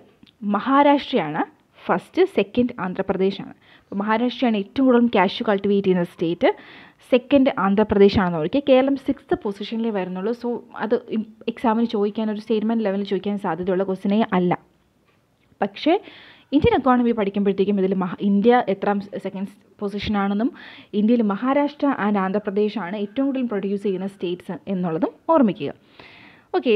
മഹാരാഷ്ട്രയാണ് ഫസ്റ്റ് സെക്കൻഡ് ആന്ധ്രാപ്രദേശാണ് അപ്പോൾ മഹാരാഷ്ട്രയാണ് ഏറ്റവും കൂടുതൽ ക്യാഷ് കൾട്ടിവേറ്റ് ചെയ്യുന്ന സ്റ്റേറ്റ് സെക്കൻഡ് ആന്ധ്രാപ്രദേശാണെന്ന് നോക്കിയാൽ കേരളം സിക്സ്ത് പൊസിഷനിലേ വരുന്നുള്ളൂ സോ അത് എക്സാമിന് ചോദിക്കാൻ ഒരു സ്റ്റേറ്റ്മെൻറ്റ് ലെവലിൽ ചോദിക്കാൻ സാധ്യതയുള്ള ക്വസ്റ്റിനെ അല്ല പക്ഷേ ഇന്ത്യൻ എക്കോണമി പഠിക്കുമ്പോഴത്തേക്കും ഇതിൽ മഹാ ഇന്ത്യ എത്രാം സെക്കൻഡ് പൊസിഷനാണെന്നും ഇന്ത്യയിൽ മഹാരാഷ്ട്ര ആൻഡ് ആന്ധ്രാപ്രദേശാണ് ഏറ്റവും കൂടുതൽ പ്രൊഡ്യൂസ് ചെയ്യുന്ന സ്റ്റേറ്റ്സ് എന്നുള്ളതും ഓർമ്മിക്കുക ഓക്കെ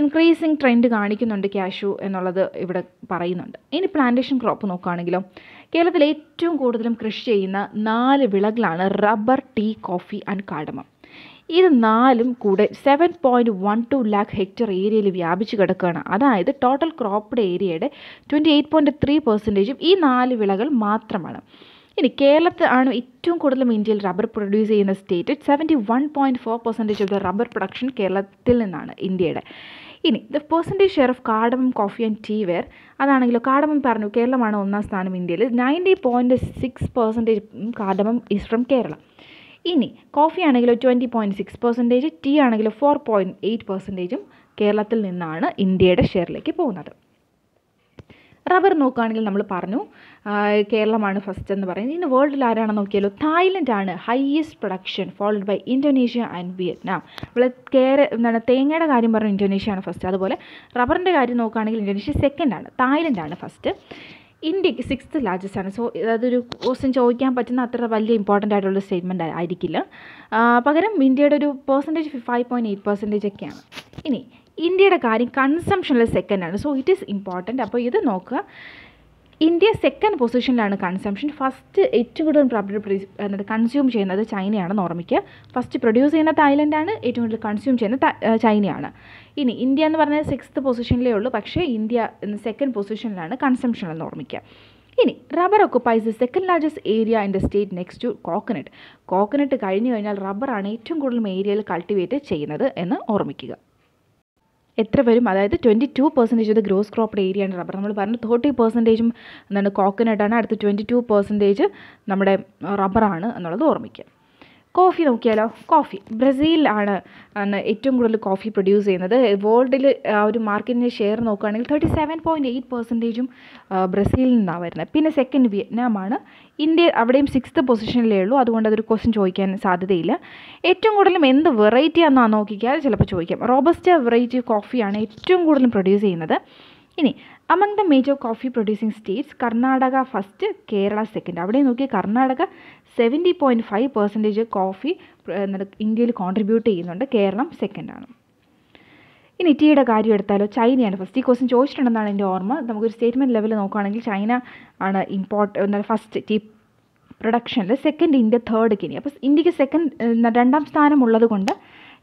ഇൻക്രീസിങ് ട്രെൻഡ് കാണിക്കുന്നുണ്ട് ക്യാഷു എന്നുള്ളത് ഇവിടെ പറയുന്നുണ്ട് ഇനി പ്ലാന്റേഷൻ ക്രോപ്പ് നോക്കുകയാണെങ്കിലോ കേരളത്തിൽ ഏറ്റവും കൂടുതലും കൃഷി ചെയ്യുന്ന നാല് വിളകളാണ് rubber tea coffee and cardamom ഇത് നാലും കൂടെ seven point one two lakh hectare ഏരിയയിൽ വ്യാപിച്ച് കിടക്കുകയാണ് അതായത് ടോട്ടൽ ക്രോപ്പ്ഡ് ഏരിയയുടെ ട്വൻറ്റി എയ്റ്റ് പോയിൻറ്റ് ത്രീ പെർസെൻറ്റേജും ഈ നാല് വിളകൾ മാത്രമാണ് ഇനി കേരളത്തിൽ ആണ് ഏറ്റവും കൂടുതൽ ഇന്ത്യയിൽ റബ്ബർ പ്രൊഡ്യൂസ് ചെയ്യുന്ന state seventy one point four percentage of the rubber production കേരളത്തിൽ നിന്നാണ് ഇന്ത്യയുടെ ഇനി the percentage share of cardamom coffee and tea where അതാണെങ്കിലും കാടമം പറഞ്ഞു കേരളമാണ് ഒന്നാം സ്ഥാനം ഇന്ത്യയിൽ ninety point six percentage cardamom is from Keralam ഇനി കോഫി ആണെങ്കിലും twenty point six percentage tea ആണെങ്കിലും ഫോർ പോയിൻറ്റ് എയ്റ്റ് പെർസെൻറ്റേജും കേരളത്തിൽ നിന്നാണ് ഇന്ത്യയുടെ ഷെയറിലേക്ക് പോകുന്നത് റബ്ബർ നോക്കുകയാണെങ്കിൽ നമ്മൾ പറഞ്ഞു കേരളമാണ് ഫസ്റ്റ് എന്ന് പറയുന്നത് ഇന്ന് വേൾഡിൽ ആരാണ് നോക്കിയാലോ തായ്ലൻഡ് ആണ് highest production followed by Indonesia and Vietnam നമ്മൾ കേര എന്താണ് തേങ്ങയുടെ കാര്യം പറഞ്ഞു ഇന്തോനേഷ്യ ആണ് ഫസ്റ്റ് അതുപോലെ റബ്ബറിൻ്റെ കാര്യം നോക്കുകയാണെങ്കിൽ ഇന്തോനേഷ്യ സെക്കൻഡ് ആണ് തായ്ലൻഡ് ആണ് ഫസ്റ്റ് ഇന്ത്യക്ക് സിക്സ്ത് ലാർജസ്റ്റ് ആണ് സോ അതൊരു ക്വസ്റ്റ്യൻ ചോദിക്കാൻ പറ്റുന്ന അത്ര വലിയ ഇമ്പോർട്ടൻ്റ് ആയിട്ടുള്ള സ്റ്റേറ്റ്മെൻ്റ് ആയിരിക്കില്ല പകരം ഇന്ത്യയുടെ ഒരു percentage five point eight percentage ഒക്കെയാണ് ഇനി ഇന്ത്യയുടെ കാര്യം കൺസംഷനിൽ സെക്കൻഡാണ് സോ ഇറ്റ് ഈസ് ഇമ്പോർട്ടൻറ്റ് അപ്പോൾ ഇത് നോക്കുക ഇന്ത്യ സെക്കൻഡ് പൊസിഷനിലാണ് കൺസംഷൻ ഫസ്റ്റ് ഏറ്റവും കൂടുതൽ എന്നത് കൺസ്യൂം ചെയ്യുന്നത് ചൈനയാണെന്ന് ഓർമ്മിക്കുക ഫസ്റ്റ് പ്രൊഡ്യൂസ് ചെയ്യുന്ന തായ്ലൻഡാണ് ഏറ്റവും കൂടുതൽ കൺസ്യൂം ചെയ്യുന്ന ചൈനയാണ് ഇനി ഇന്ത്യ എന്ന് പറഞ്ഞാൽ സിക്സ്ത് പൊസിഷനിലേ ഉള്ളൂ പക്ഷേ ഇന്ത്യ സെക്കൻഡ് പൊസിഷനിലാണ് കൺസംഷൻ എന്ന് ഓർമ്മിക്കുക ഇനി rubber occupies the second largest area in the state next to coconut coconut കഴിഞ്ഞു കഴിഞ്ഞാൽ റബ്ബറാണ് ഏറ്റവും കൂടുതൽ ഏരിയയിൽ കൾട്ടിവേറ്റ് ചെയ്യുന്നത് എന്ന് ഓർമ്മിക്കുക എത്ര വരും അതായത് ട്വൻറ്റി ടു പെർസെൻറ്റേജ് ഇത് ഗ്രോസ് ക്രോപ്പഡ് ഏരിയ ആണ് റബ്ബർ നമ്മൾ പറഞ്ഞു തേർട്ടി പെർസെൻറ്റേജും എന്താണ് കോക്കനട്ടാണ് അടുത്ത് ട്വൻറ്റി ടു പെർസെൻറ്റേജ് നമ്മുടെ റബ്ബറാണ് എന്നുള്ളത് ഓർമ്മിക്കുക കോഫി നോക്കിയാലോ കോഫി ബ്രസീലിലാണ് ഏറ്റവും കൂടുതൽ കോഫി പ്രൊഡ്യൂസ് ചെയ്യുന്നത് വേൾഡിൽ ആ ഒരു മാർക്കറ്റിൻ്റെ ഷെയർ നോക്കുകയാണെങ്കിൽ തേർട്ടി സെവൻ പോയിൻറ്റ് എയ്റ്റ് പെർസെൻറ്റേജും ബ്രസീലിൽ നിന്നാണ് വരുന്നത് പിന്നെ സെക്കൻഡ് വിയറ്റ്നാമാണ് ഇന്ത്യ അവിടെയും സിക്സ് പൊസിഷനിലേ ഉള്ളൂ അതുകൊണ്ട് അതൊരു ക്വസ്റ്റ്യൻ ചോദിക്കാൻ സാധ്യതയില്ല ഏറ്റവും കൂടുതലും എന്ത് വെറൈറ്റി ആണെന്നാണ് നോക്കിയാൽ ചിലപ്പോൾ ചോദിക്കാം റോബസ്റ്റ് വെറൈറ്റി കോഫിയാണ് ഏറ്റവും കൂടുതൽ പ്രൊഡ്യൂസ് ചെയ്യുന്നത് ഇനി among the major coffee producing states Karnataka first Kerala second അവിടെ നോക്കി Karnataka seventy point five percentage coffee ഇന്ത്യയിൽ കോൺട്രിബ്യൂട്ട് ചെയ്യുന്നുണ്ട് കേരളം സെക്കൻഡാണ് ഇനി ടീയുടെ കാര്യം എടുത്താലോ ചൈനയാണ് ഫസ്റ്റ് ഈ ക്വസ്റ്റ്യൻ ചോദിച്ചിട്ടുണ്ടെന്നാണ് എൻ്റെ ഓർമ്മ നമുക്കൊരു സ്റ്റേറ്റ്മെൻറ്റ് ലെവലിൽ നോക്കുകയാണെങ്കിൽ ചൈന ആണ് ഇമ്പോർട്ട് എന്നാൽ ഫസ്റ്റ് ടീ പ്രൊഡക്ഷനിൽ സെക്കൻഡ് ഇന്ത്യ തേർഡ് കിനി അപ്പോൾ ഇന്ത്യക്ക് സെക്കൻഡ് രണ്ടാം സ്ഥാനമുള്ളത് കൊണ്ട്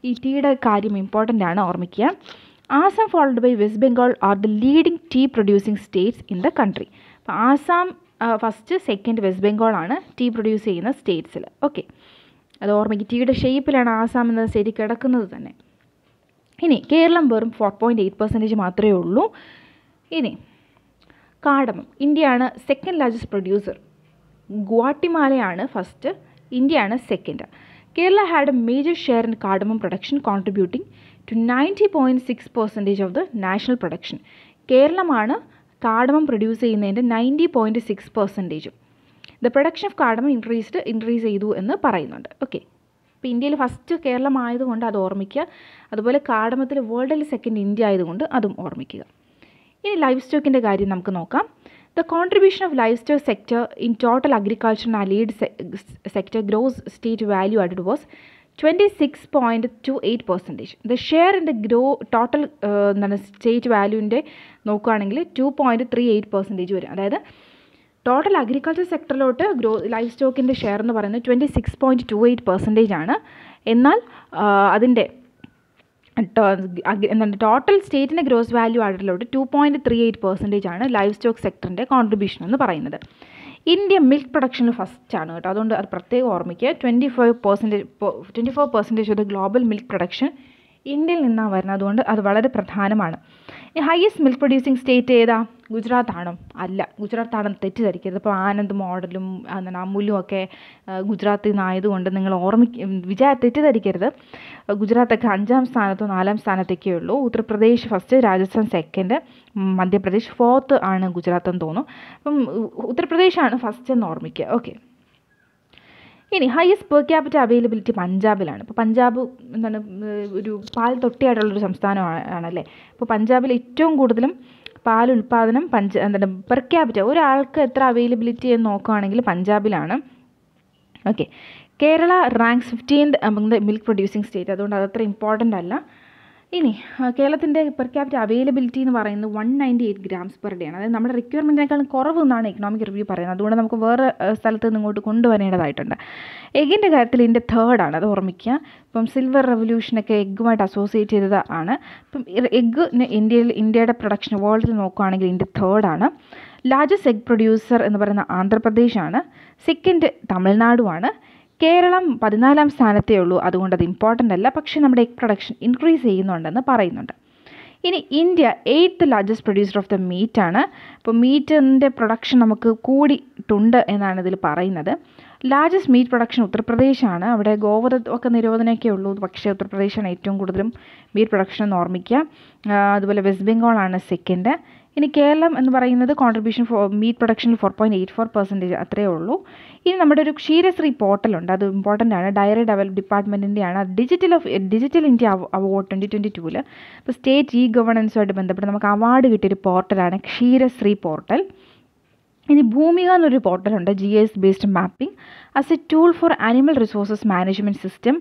ഈ ടീയുടെ കാര്യം ഇമ്പോർട്ടൻ്റ് ആണ് ഓർമ്മിക്കുക Assam followed by West Bengal are the leading tea producing states in the country അപ്പോൾ ആസാം ഫസ്റ്റ് സെക്കൻഡ് വെസ്റ്റ് ബംഗാൾ ആണ് ടീ പ്രൊഡ്യൂസ് ചെയ്യുന്ന സ്റ്റേറ്റ്സിൽ ഓക്കെ അത് ഓർമ്മയ്ക്ക് ടീയുടെ ഷേപ്പിലാണ് ആസാം എന്ന സ്റ്റേറ്റ് കിടക്കുന്നത് തന്നെ ഇനി കേരളം വെറും ഫോർ പോയിൻറ്റ് എയ്റ്റ് പെർസെൻറ്റേജ് മാത്രമേ ഉള്ളൂ ഇനി കാടമം ഇന്ത്യയാണ് സെക്കൻഡ് ലാർജസ്റ്റ് പ്രൊഡ്യൂസർ ഗുവാട്ടിമാലയാണ് ഫസ്റ്റ് ഇന്ത്യയാണ് second Kerala had a major share in cardamom production contributing to ninety point six percentage of the national production കേരളമാണ് കാർഡമം പ്രൊഡ്യൂസ് ചെയ്യുന്നതിൻ്റെ നയൻറ്റി പോയിൻറ്റ് സിക്സ് പെർസെൻറ്റേജും the production of cardamom increased increase ചെയ്തു എന്ന് പറയുന്നുണ്ട് ഓക്കെ ഇപ്പോൾ ഇന്ത്യയിൽ ഫസ്റ്റ് കേരളമായതുകൊണ്ട് അത് ഓർമ്മിക്കുക അതുപോലെ കാടമത്തിൽ വേൾഡിൽ സെക്കൻഡ് ഇന്ത്യ ആയതുകൊണ്ട് അതും ഓർമ്മിക്കുക ഇനി ലൈഫ് സ്റ്റോക്കിൻ്റെ കാര്യം നമുക്ക് നോക്കാം the contribution of livestock sector in total agriculture and allied sector gross state value added was twenty six point 26.28%. The share in the gross total uh, എന്താണ് സ്റ്റേറ്റ് വാല്യൂവിൻ്റെ നോക്കുകയാണെങ്കിൽ two point three eight percentage വരും അതായത് ടോട്ടൽ അഗ്രികൾച്ചർ സെക്ടറിലോട്ട് ഗ്രോ ലൈഫ് സ്റ്റോക്കിൻ്റെ ഷെയർ എന്ന് പറയുന്നത് twenty six point two eight percentage ആണ് എന്നാൽ അതിൻ്റെ എന്താണ് ടോട്ടൽ സ്റ്റേറ്റിൻ്റെ ഗ്രോസ് വാല്യൂ ആയിട്ടുള്ളോട്ട് two point three eight percentage ആണ് ലൈഫ് സ്റ്റോക്ക് സെക്ടറിൻ്റെ കോൺട്രിബ്യൂഷൻ എന്ന് പറയുന്നത് ഇന്ത്യ മിൽക്ക് പ്രൊഡക്ഷനിൽ ഫസ്റ്റാണ് കേട്ടോ അതുകൊണ്ട് അത് പ്രത്യേകം ഓർമ്മിക്കുക twenty five percentage twenty four percentage of the global milk production ഇന്ത്യയിൽ നിന്നാണ് വരുന്നത് അതുകൊണ്ട് അത് വളരെ പ്രധാനമാണ് ഈ ഹയസ്റ്റ് മിൽക്ക് പ്രൊഡ്യൂസിങ് സ്റ്റേറ്റ് ഏതാ ഗുജറാത്ത് ആണോ അല്ല ഗുജറാത്ത് ആണെന്ന് തെറ്റിദ്ധരിക്കരുത് ഇപ്പോൾ ആനന്ദ് മോഡലും എന്താണ് അമൂലും ഒക്കെ ഗുജറാത്തിൽ നിന്നായതുകൊണ്ട് നിങ്ങൾ ഓർമ്മിക്ക വിചാര തെറ്റിദ്ധരിക്കരുത് ഗുജറാത്തൊക്കെ അഞ്ചാം സ്ഥാനത്തോ നാലാം സ്ഥാനത്തൊക്കെ ഉള്ളൂ Uttar Pradesh first Rajasthan second Madhya Pradesh fourth ആണ് ഗുജറാത്ത് എന്ന് തോന്നുന്നു അപ്പം ഉത്തർപ്രദേശാണ് ഫസ്റ്റ് എന്ന് ഓർമ്മിക്കുക ഓക്കെ ഇനി ഹയസ്റ്റ് പെർ ക്യാപിറ്റ അവൈലബിലിറ്റി പഞ്ചാബിലാണ് ഇപ്പോൾ പഞ്ചാബ് എന്താണ് ഒരു പാൽ തൊട്ടിയായിട്ടുള്ളൊരു സംസ്ഥാനമാണല്ലേ അപ്പോൾ പഞ്ചാബിൽ ഏറ്റവും കൂടുതലും പാൽ ഉൽപ്പാദനം പഞ്ച എന്താണ് പെർ ക്യാപിറ്റ ഒരാൾക്ക് എത്ര അവൈലബിലിറ്റി എന്ന് നോക്കുകയാണെങ്കിൽ പഞ്ചാബിലാണ് okay Kerala ranks fifteenth among the milk producing state അതുകൊണ്ട് അതത്ര ഇമ്പോർട്ടൻ്റ് അല്ല ഇനി കേരളത്തിൻ്റെ പെർ ക്യാപിറ്റ അവൈലബിലിറ്റി എന്ന് പറയുന്നത് one ninety eight grams per day ആണ് അതായത് നമ്മുടെ റിക്വയർമെൻറ്റിനേക്കാളും കുറവ് എന്നാണ് എക്കണോമിക് റിവ്യൂ പറയുന്നത് അതുകൊണ്ട് നമുക്ക് വേറെ സ്ഥലത്ത് നിന്ന് ഇങ്ങോട്ട് കൊണ്ടുവരേണ്ടതായിട്ടുണ്ട് എഗിൻ്റെ കാര്യത്തിൽ ഇതിൻ്റെ ആണ് അത് ഓർമ്മിക്കുക ഇപ്പം സിൽവർ റെവല്യൂഷനൊക്കെ എഗ്ഗുമായിട്ട് അസോസിയേറ്റ് ചെയ്തത് ആണ് ഇപ്പം എഗ്ഗ് ഇന്ത്യയിൽ ഇന്ത്യയുടെ പ്രൊഡക്ഷൻ വേൾഡിൽ നോക്കുകയാണെങ്കിൽ ഇതിൻ്റെ തേർഡാണ് ലാർജസ്റ്റ് എഗ് പ്രൊഡ്യൂസർ എന്ന് പറയുന്ന ആന്ധ്രാപ്രദേശാണ് സെക്കൻഡ് തമിഴ്നാടുമാണ് കേരളം പതിനാലാം സ്ഥാനത്തേ ഉള്ളൂ അതുകൊണ്ട് അത് ഇമ്പോർട്ടൻ്റ് അല്ല പക്ഷേ നമ്മുടെ എഗ് പ്രൊഡക്ഷൻ ഇൻക്രീസ് ചെയ്യുന്നുണ്ടെന്ന് പറയുന്നുണ്ട് ഇനി India eighth largest producer of the meat ആണ് അപ്പോൾ മീറ്റിൻ്റെ പ്രൊഡക്ഷൻ നമുക്ക് കൂടിയിട്ടുണ്ട് എന്നാണ് ഇതിൽ പറയുന്നത് ലാർജസ്റ്റ് മീറ്റ് പ്രൊഡക്ഷൻ ഉത്തർപ്രദേശാണ് അവിടെ ഗോവധ ഒക്കെ നിരോധനമൊക്കെ ഉള്ളൂ പക്ഷേ ഉത്തർപ്രദേശാണ് ഏറ്റവും കൂടുതലും മീറ്റ് പ്രൊഡക്ഷൻ എന്ന് ഓർമ്മിക്കുക അതുപോലെ വെസ്റ്റ് ബംഗാളാണ് സെക്കൻഡ് ഇനി കേരളം എന്ന് പറയുന്നത് contribution for meat production four point eight four percentage അത്രയേ ഉള്ളൂ ഇനി നമ്മുടെ ഒരു ക്ഷീരശ്രീ പോർട്ടലുണ്ട് അത് ഇമ്പോർട്ടൻ്റ് ആണ് ഡയറി ഡെവലപ്പ് ഡിപ്പാർട്ട്മെൻറ്റിൻ്റെയാണ് digital of digital India award twenty twenty ടൂവിൽ ഇപ്പോൾ സ്റ്റേറ്റ് ഇ ഗവർണൻസുമായിട്ട് ബന്ധപ്പെട്ട് നമുക്ക് അവാർഡ് കിട്ടിയൊരു പോർട്ടലാണ് ക്ഷീരശ്രീ പോർട്ടൽ ഇനി ഭൂമിക എന്നൊരു പോർട്ടലുണ്ട് G S based mapping as a tool for animal resources management system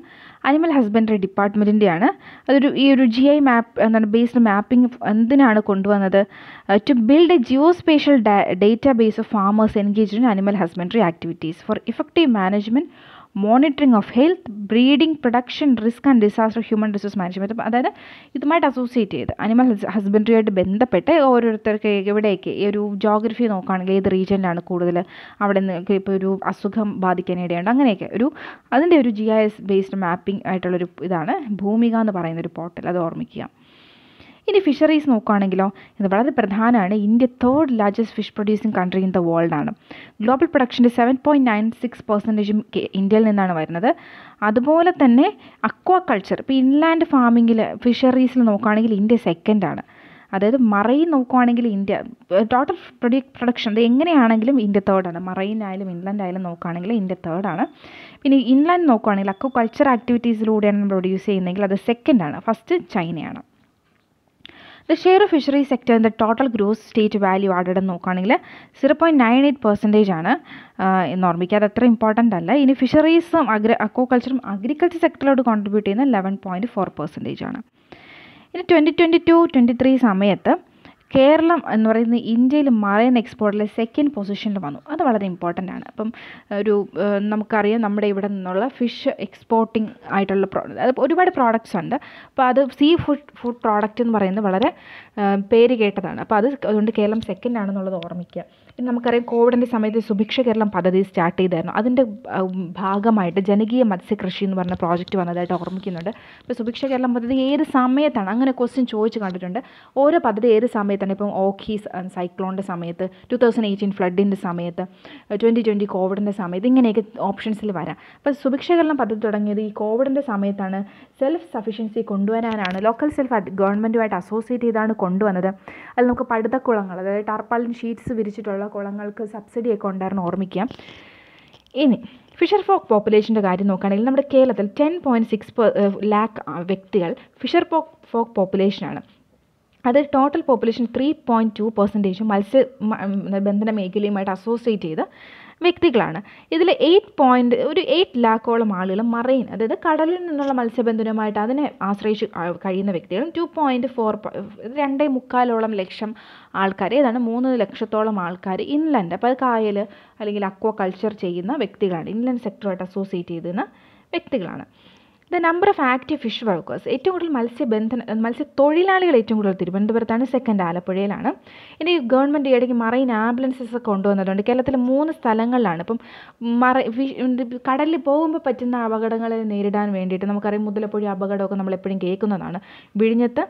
animal husbandry ഡിപ്പാർട്ട്മെൻറ്റിൻ്റെയാണ് അതൊരു ഈ ഒരു ജി ഐ മാപ്പ് എന്താണ് ബേസ്ഡ് മാപ്പിംഗ് എന്തിനാണ് കൊണ്ടുവന്നത് to build a geospatial ഡാ database of farmers engage in animal husbandry activities for effective management monitoring of health breeding production risk and disaster human resource management അതായത് ഇതുമായിട്ട് അസോസിയേറ്റ് ചെയ്ത് അനിമൽ ഹസ്ബൻഡറിയായിട്ട് ബന്ധപ്പെട്ട് ഓരോരുത്തർക്ക് എവിടേക്ക് ഈ ഒരു ജോഗ്രഫി നോക്കുകയാണെങ്കിൽ ഏത് റീജിയനിലാണ് കൂടുതൽ അവിടെ നിന്ന് ഇപ്പോൾ ഒരു അസുഖം ബാധിക്കാൻ ഇടയുണ്ട് അങ്ങനെയൊക്കെ ഒരു അതിൻ്റെ ഒരു G I S based mapping ആയിട്ടുള്ളൊരു ഇതാണ് ഭൂമിക എന്ന് പറയുന്ന ഒരു പോർട്ടൽ അത് ഓർമ്മിക്കുക ഇനി ഫിഷറീസ് നോക്കുകയാണെങ്കിലോ ഇത് വളരെ പ്രധാനമാണ് India third largest fish producing country in the world ആണ് ഗ്ലോബൽ പ്രൊഡക്ഷൻ്റെ സെവൻ പോയിൻറ്റ് നയൻ സിക്സ് പെർസെൻറ്റേജും ഇന്ത്യയിൽ നിന്നാണ് വരുന്നത് അതുപോലെ തന്നെ അക്വാകൾച്ചർ ഇപ്പോൾ ഇൻലാൻഡ് ഫാമിങ്ങിൽ ഫിഷറീസിൽ നോക്കുകയാണെങ്കിൽ ഇന്ത്യ സെക്കൻഡാണ് അതായത് മറൈൻ നോക്കുകയാണെങ്കിൽ ഇന്ത്യ ടോട്ടൽ പ്രൊഡ്യൂ പ്രൊഡക്ഷൻ അത് എങ്ങനെയാണെങ്കിലും ഇന്ത്യ തേർഡാണ് മറൈൻ ആയാലും ഇൻലാൻഡ് ആയാലും നോക്കുകയാണെങ്കിൽ ഇന്ത്യ തേർഡാണ് പിന്നെ ഇൻലാൻഡ് നോക്കുകയാണെങ്കിൽ അക്കോ കൾച്ചർ ആക്ടിവിറ്റീസിലൂടെയാണ് പ്രൊഡ്യൂസ് ചെയ്യുന്നതെങ്കിൽ അത് സെക്കൻഡാണ് ഫസ്റ്റ് ചൈനയാണ് ദ ഷെയർ ഓഫ് ഫിഷറി സെക്ടറിൻ്റെ total gross state value added എന്ന് നോക്കുകയാണെങ്കിൽ zero point nine eight percentage ആണ് എന്ന് ഓർമ്മിക്കുക അത് അത്ര ഇമ്പോർട്ടൻ്റ് അല്ല ഇനി ഫിഷറീസും അഗ്രി അക്വാകൾച്ചറും അഗ്രികൾച്ചർ സെക്ടറിലോട്ട് കോൺട്രിബ്യൂട്ട് ചെയ്യുന്ന ലെവൻ പോയിൻറ്റ് ഫോർ പെർസെൻറ്റേജ് ആണ് ഇനി twenty twenty two twenty three സമയത്ത് കേരളം എന്ന് പറയുന്നത് ഇന്ത്യയിൽ മറൈൻ എക്സ്പോർട്ടിൽ സെക്കൻഡ് പൊസിഷനിൽ വന്നു അത് വളരെ ഇമ്പോർട്ടൻ്റ് ആണ് അപ്പം ഒരു നമുക്കറിയാം നമ്മുടെ ഇവിടെ നിന്നുള്ള ഫിഷ് എക്സ്പോർട്ടിംഗ് ആയിട്ടുള്ള അത് ഒരുപാട് പ്രോഡക്റ്റ്സ് ഉണ്ട് അപ്പോൾ അത് സീ ഫുഡ് ഫുഡ് പ്രോഡക്റ്റ് എന്ന് പറയുന്നത് വളരെ പേര് കേട്ടതാണ് അപ്പോൾ അത് അതുകൊണ്ട് കേരളം സെക്കൻഡ് ആണെന്നുള്ളത് ഓർമ്മിക്കുക പിന്നെ നമുക്കറിയാം കോവിഡിൻ്റെ സമയത്ത് സുഭിക്ഷ കേരളം പദ്ധതി സ്റ്റാർട്ട് ചെയ്തായിരുന്നു അതിൻ്റെ ഭാഗമായിട്ട് ജനകീയ മത്സ്യകൃഷി എന്ന് പറഞ്ഞ പ്രോജക്റ്റ് വന്നതായിട്ട് ഓർമ്മിക്കുന്നുണ്ട് അപ്പോൾ സുഭിക്ഷ കേരളം പദ്ധതി ഏത് സമയത്താണ് അങ്ങനെ ക്വസ്റ്റ്യൻ ചോദിച്ച് കണ്ടിട്ടുണ്ട് ഓരോ പദ്ധതി ഏത് സമയത്താണ് ഇപ്പം ഓക്കി സൈക്ലോണിൻ്റെ സമയത്ത് ടു തൗസൻഡ് എയ്റ്റീൻ ഫ്ലഡിൻ്റെ സമയത്ത് ട്വൻറ്റി ട്വൻറ്റി കോവിഡിൻ്റെ സമയത്ത് ഇങ്ങനെയൊക്കെ ഓപ്ഷൻസിൽ വരാം അപ്പോൾ സുഭിക്ഷ കേരളം പദ്ധതി തുടങ്ങിയത് ഈ കോവിഡിൻ്റെ സമയത്താണ് സെൽഫ് സഫിഷ്യൻസി കൊണ്ടുവരാനാണ് ലോക്കൽ സെൽഫ് ഗവൺമെൻറ്റുമായിട്ട് അസോസിയേറ്റ് ചെയ്താണ് കൊണ്ടുവന്നത് അതിൽ നമുക്ക് കുളങ്ങൾ അതായത് ടാർപ്പാലിൻ ഷീറ്റ്സ് വിരിച്ചിട്ടുള്ള കുളങ്ങൾക്ക് സബ്സിഡിയൊക്കെ ഉണ്ടായിരുന്നു ഓർമ്മിക്കുക ഇനി ഫിഷർ ഫോക്ക് പോപ്പുലേഷൻ്റെ കാര്യം നോക്കുകയാണെങ്കിൽ നമ്മുടെ കേരളത്തിൽ ടെൻ പോയിൻറ്റ് സിക്സ് ലാക്ക് വ്യക്തികൾ ഫിഷർ ഫോക്ക് ഫോക്ക് പോപ്പുലേഷനാണ് അത് total population three point two percentage മത്സ്യ ബന്ധന മേഖലയുമായിട്ട് അസോസിയേറ്റ് ചെയ്ത് വ്യക്തികളാണ് ഇതിൽ എയ്റ്റ് പോയിൻറ്റ് ഒരു എയ്റ്റ് ലാക്കോളം ആളുകൾ മറൈൻ അതായത് കടലിൽ നിന്നുള്ള മത്സ്യബന്ധനവുമായിട്ട് അതിനെ ആശ്രയിച്ച് കഴിയുന്ന വ്യക്തികളും ടു പോയിൻറ്റ് ഫോർ രണ്ടേ മുക്കാലോളം ലക്ഷം ആൾക്കാർ ഏതാണ് മൂന്ന് ലക്ഷത്തോളം ആൾക്കാർ ഇൻലൻഡ് അപ്പോൾ അത് കായൽ അല്ലെങ്കിൽ അക്വാ കൾച്ചർ ചെയ്യുന്ന വ്യക്തികളാണ് ഇൻലൻഡ് സെക്ടറുമായിട്ട് അസോസിയേറ്റ് ചെയ്തിരുന്ന വ്യക്തികളാണ് the number of active fish workers ഏറ്റവും കൂടുതൽ മത്സ്യബന്ധന മത്സ്യത്തൊഴിലാളികൾ ഏറ്റവും കൂടുതൽ തിരുവനന്തപുരത്താണ് സെക്കൻഡ് ആലപ്പുഴയിലാണ് ഇനി ഗവൺമെൻറ് ഇടയ്ക്ക് മറൈൻ ആംബുലൻസസ് കൊണ്ടുവന്നിട്ടുണ്ട് കേരളത്തിലെ മൂന്ന് സ്ഥലങ്ങളിലാണ് ഇപ്പം മറ കടലിൽ പോകുമ്പോൾ പറ്റുന്ന അപകടങ്ങളെ നേരിടാൻ വേണ്ടിയിട്ട് നമുക്കറിയാം മുതലപ്പുഴ അപകടമൊക്കെ നമ്മളെപ്പോഴും കേൾക്കുന്നതാണ് വിഴിഞ്ഞത്ത്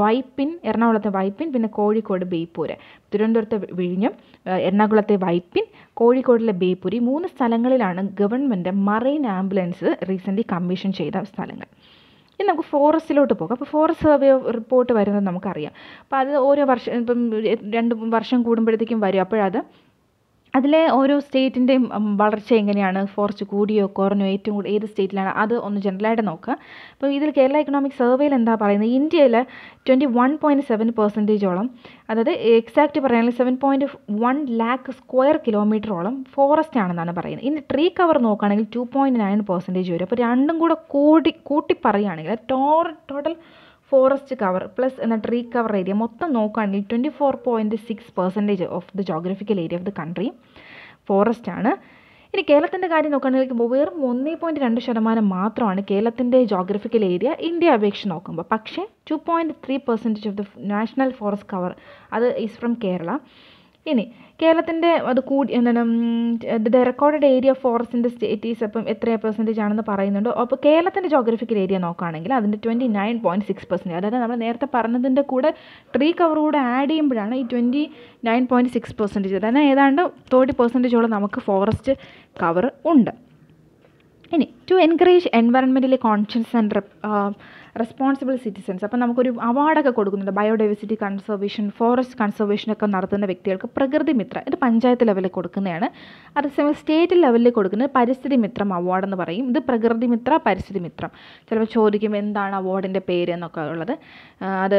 വൈപ്പിൻ എറണാകുളത്തെ വൈപ്പിൻ പിന്നെ കോഴിക്കോട് ബേപ്പൂര് തിരുവനന്തപുരത്തെ വിഴിഞ്ഞം എറണാകുളത്തെ വൈപ്പിൻ കോഴിക്കോടിലെ ബേപ്പൂരി മൂന്ന് സ്ഥലങ്ങളിലാണ് government marine ambulance recently commission ചെയ്ത സ്ഥലങ്ങൾ ഇനി നമുക്ക് ഫോറസ്റ്റിലോട്ട് പോകാം അപ്പോൾ ഫോറസ്റ്റ് സർവേ റിപ്പോർട്ട് വരുന്നത് നമുക്കറിയാം അപ്പോൾ അത് ഓരോ വർഷം ഇപ്പം രണ്ട് വർഷം കൂടുമ്പോഴത്തേക്കും വരും അപ്പോഴത് അതിലെ ഓരോ സ്റ്റേറ്റിൻ്റെയും വളർച്ച എങ്ങനെയാണ് ഫോറസ്റ്റ് കൂടിയോ കുറഞ്ഞോ ഏറ്റവും കൂടുതൽ ഏത് സ്റ്റേറ്റിലാണ് അത് ഒന്ന് ജനറലായിട്ട് നോക്കുക അപ്പോൾ ഇതിൽ കേരള എക്കണോമിക് സർവേയിൽ എന്താ പറയുന്നത് ഇന്ത്യയിൽ ട്വൻറ്റി വൺ പോയിൻറ്റ് സെവൻ പെർസെൻറ്റേജോളം അതായത് എക്സാക്റ്റ് പറയുകയാണെങ്കിൽ seven point one lakh square കിലോമീറ്ററോളം ഫോറസ്റ്റ് ആണെന്നാണ് പറയുന്നത് ഇനി ട്രീ കവർ നോക്കുകയാണെങ്കിൽ ടു പോയിൻറ്റ് നയൻ പെർസെൻറ്റേജ് വരും അപ്പോൾ രണ്ടും കൂടെ കൂടി കൂട്ടി പറയുകയാണെങ്കിൽ ടോട്ടൽ ഫോറസ്റ്റ് കവർ പ്ലസ് എന്ന ട്രീ കവർ ഏരിയ മൊത്തം നോക്കുകയാണെങ്കിൽ twenty four point six percentage of the geographical area of the country forest ആണ് ഇനി കേരളത്തിൻ്റെ കാര്യം നോക്കുകയാണെങ്കിൽ വെറും ഒന്നേ പോയിൻറ്റ് രണ്ട് ശതമാനം മാത്രമാണ് കേരളത്തിൻ്റെ ജോഗ്രഫിക്കൽ ഏരിയ ഇന്ത്യ അപേക്ഷിച്ച് നോക്കുമ്പോൾ പക്ഷേ two point three percentage of the national forest cover അത് ഈസ് ഫ്രം കേരള ഇനി കേരളത്തിൻ്റെ അത് കൂടി എന്താണ് ദ റെക്കോർഡഡ് ഏരിയ ഓഫ് ഫോറസ്റ്റിൻ്റെ സ്റ്റേറ്റീസ് അപ്പം എത്ര പെർസെൻറ്റേജ് ആണെന്ന് പറയുന്നുണ്ട് അപ്പോൾ കേരളത്തിൻ്റെ ജോഗ്രഫിക്കൽ ഏരിയ നോക്കുകയാണെങ്കിൽ അതിൻ്റെ twenty nine point six percentage അതായത് നമ്മൾ നേരത്തെ പറഞ്ഞതിൻ്റെ കൂടെ ട്രീ കവർ കൂടെ ആഡ് ചെയ്യുമ്പോഴാണ് ഈ twenty nine point six percentage അതായത് ഏതാണ്ട് തേർട്ടി പെർസെൻറ്റേജോളം നമുക്ക് ഫോറസ്റ്റ് കവർ ഉണ്ട് ഇനി to encourage environmentally conscious and responsible citizens അപ്പോൾ നമുക്കൊരു അവാർഡൊക്കെ കൊടുക്കുന്നുണ്ട് ബയോഡൈവേഴ്സിറ്റി കൺസർവേഷൻ ഫോറസ്റ്റ് കൺസർവേഷനൊക്കെ നടത്തുന്ന വ്യക്തികൾക്ക് പ്രകൃതി മിത്ര ഇത് പഞ്ചായത്ത് ലെവലിൽ കൊടുക്കുന്നതാണ് അതേസമയം സ്റ്റേറ്റ് ലെവലിൽ കൊടുക്കുന്നത് പരിസ്ഥിതി മിത്രം അവാർഡ് എന്ന് പറയും ഇത് പ്രകൃതി മിത്ര പരിസ്ഥിതി മിത്രം ചിലപ്പോൾ ചോദിക്കും എന്താണ് അവാർഡിൻ്റെ പേര് എന്നൊക്കെ ഉള്ളത് അത്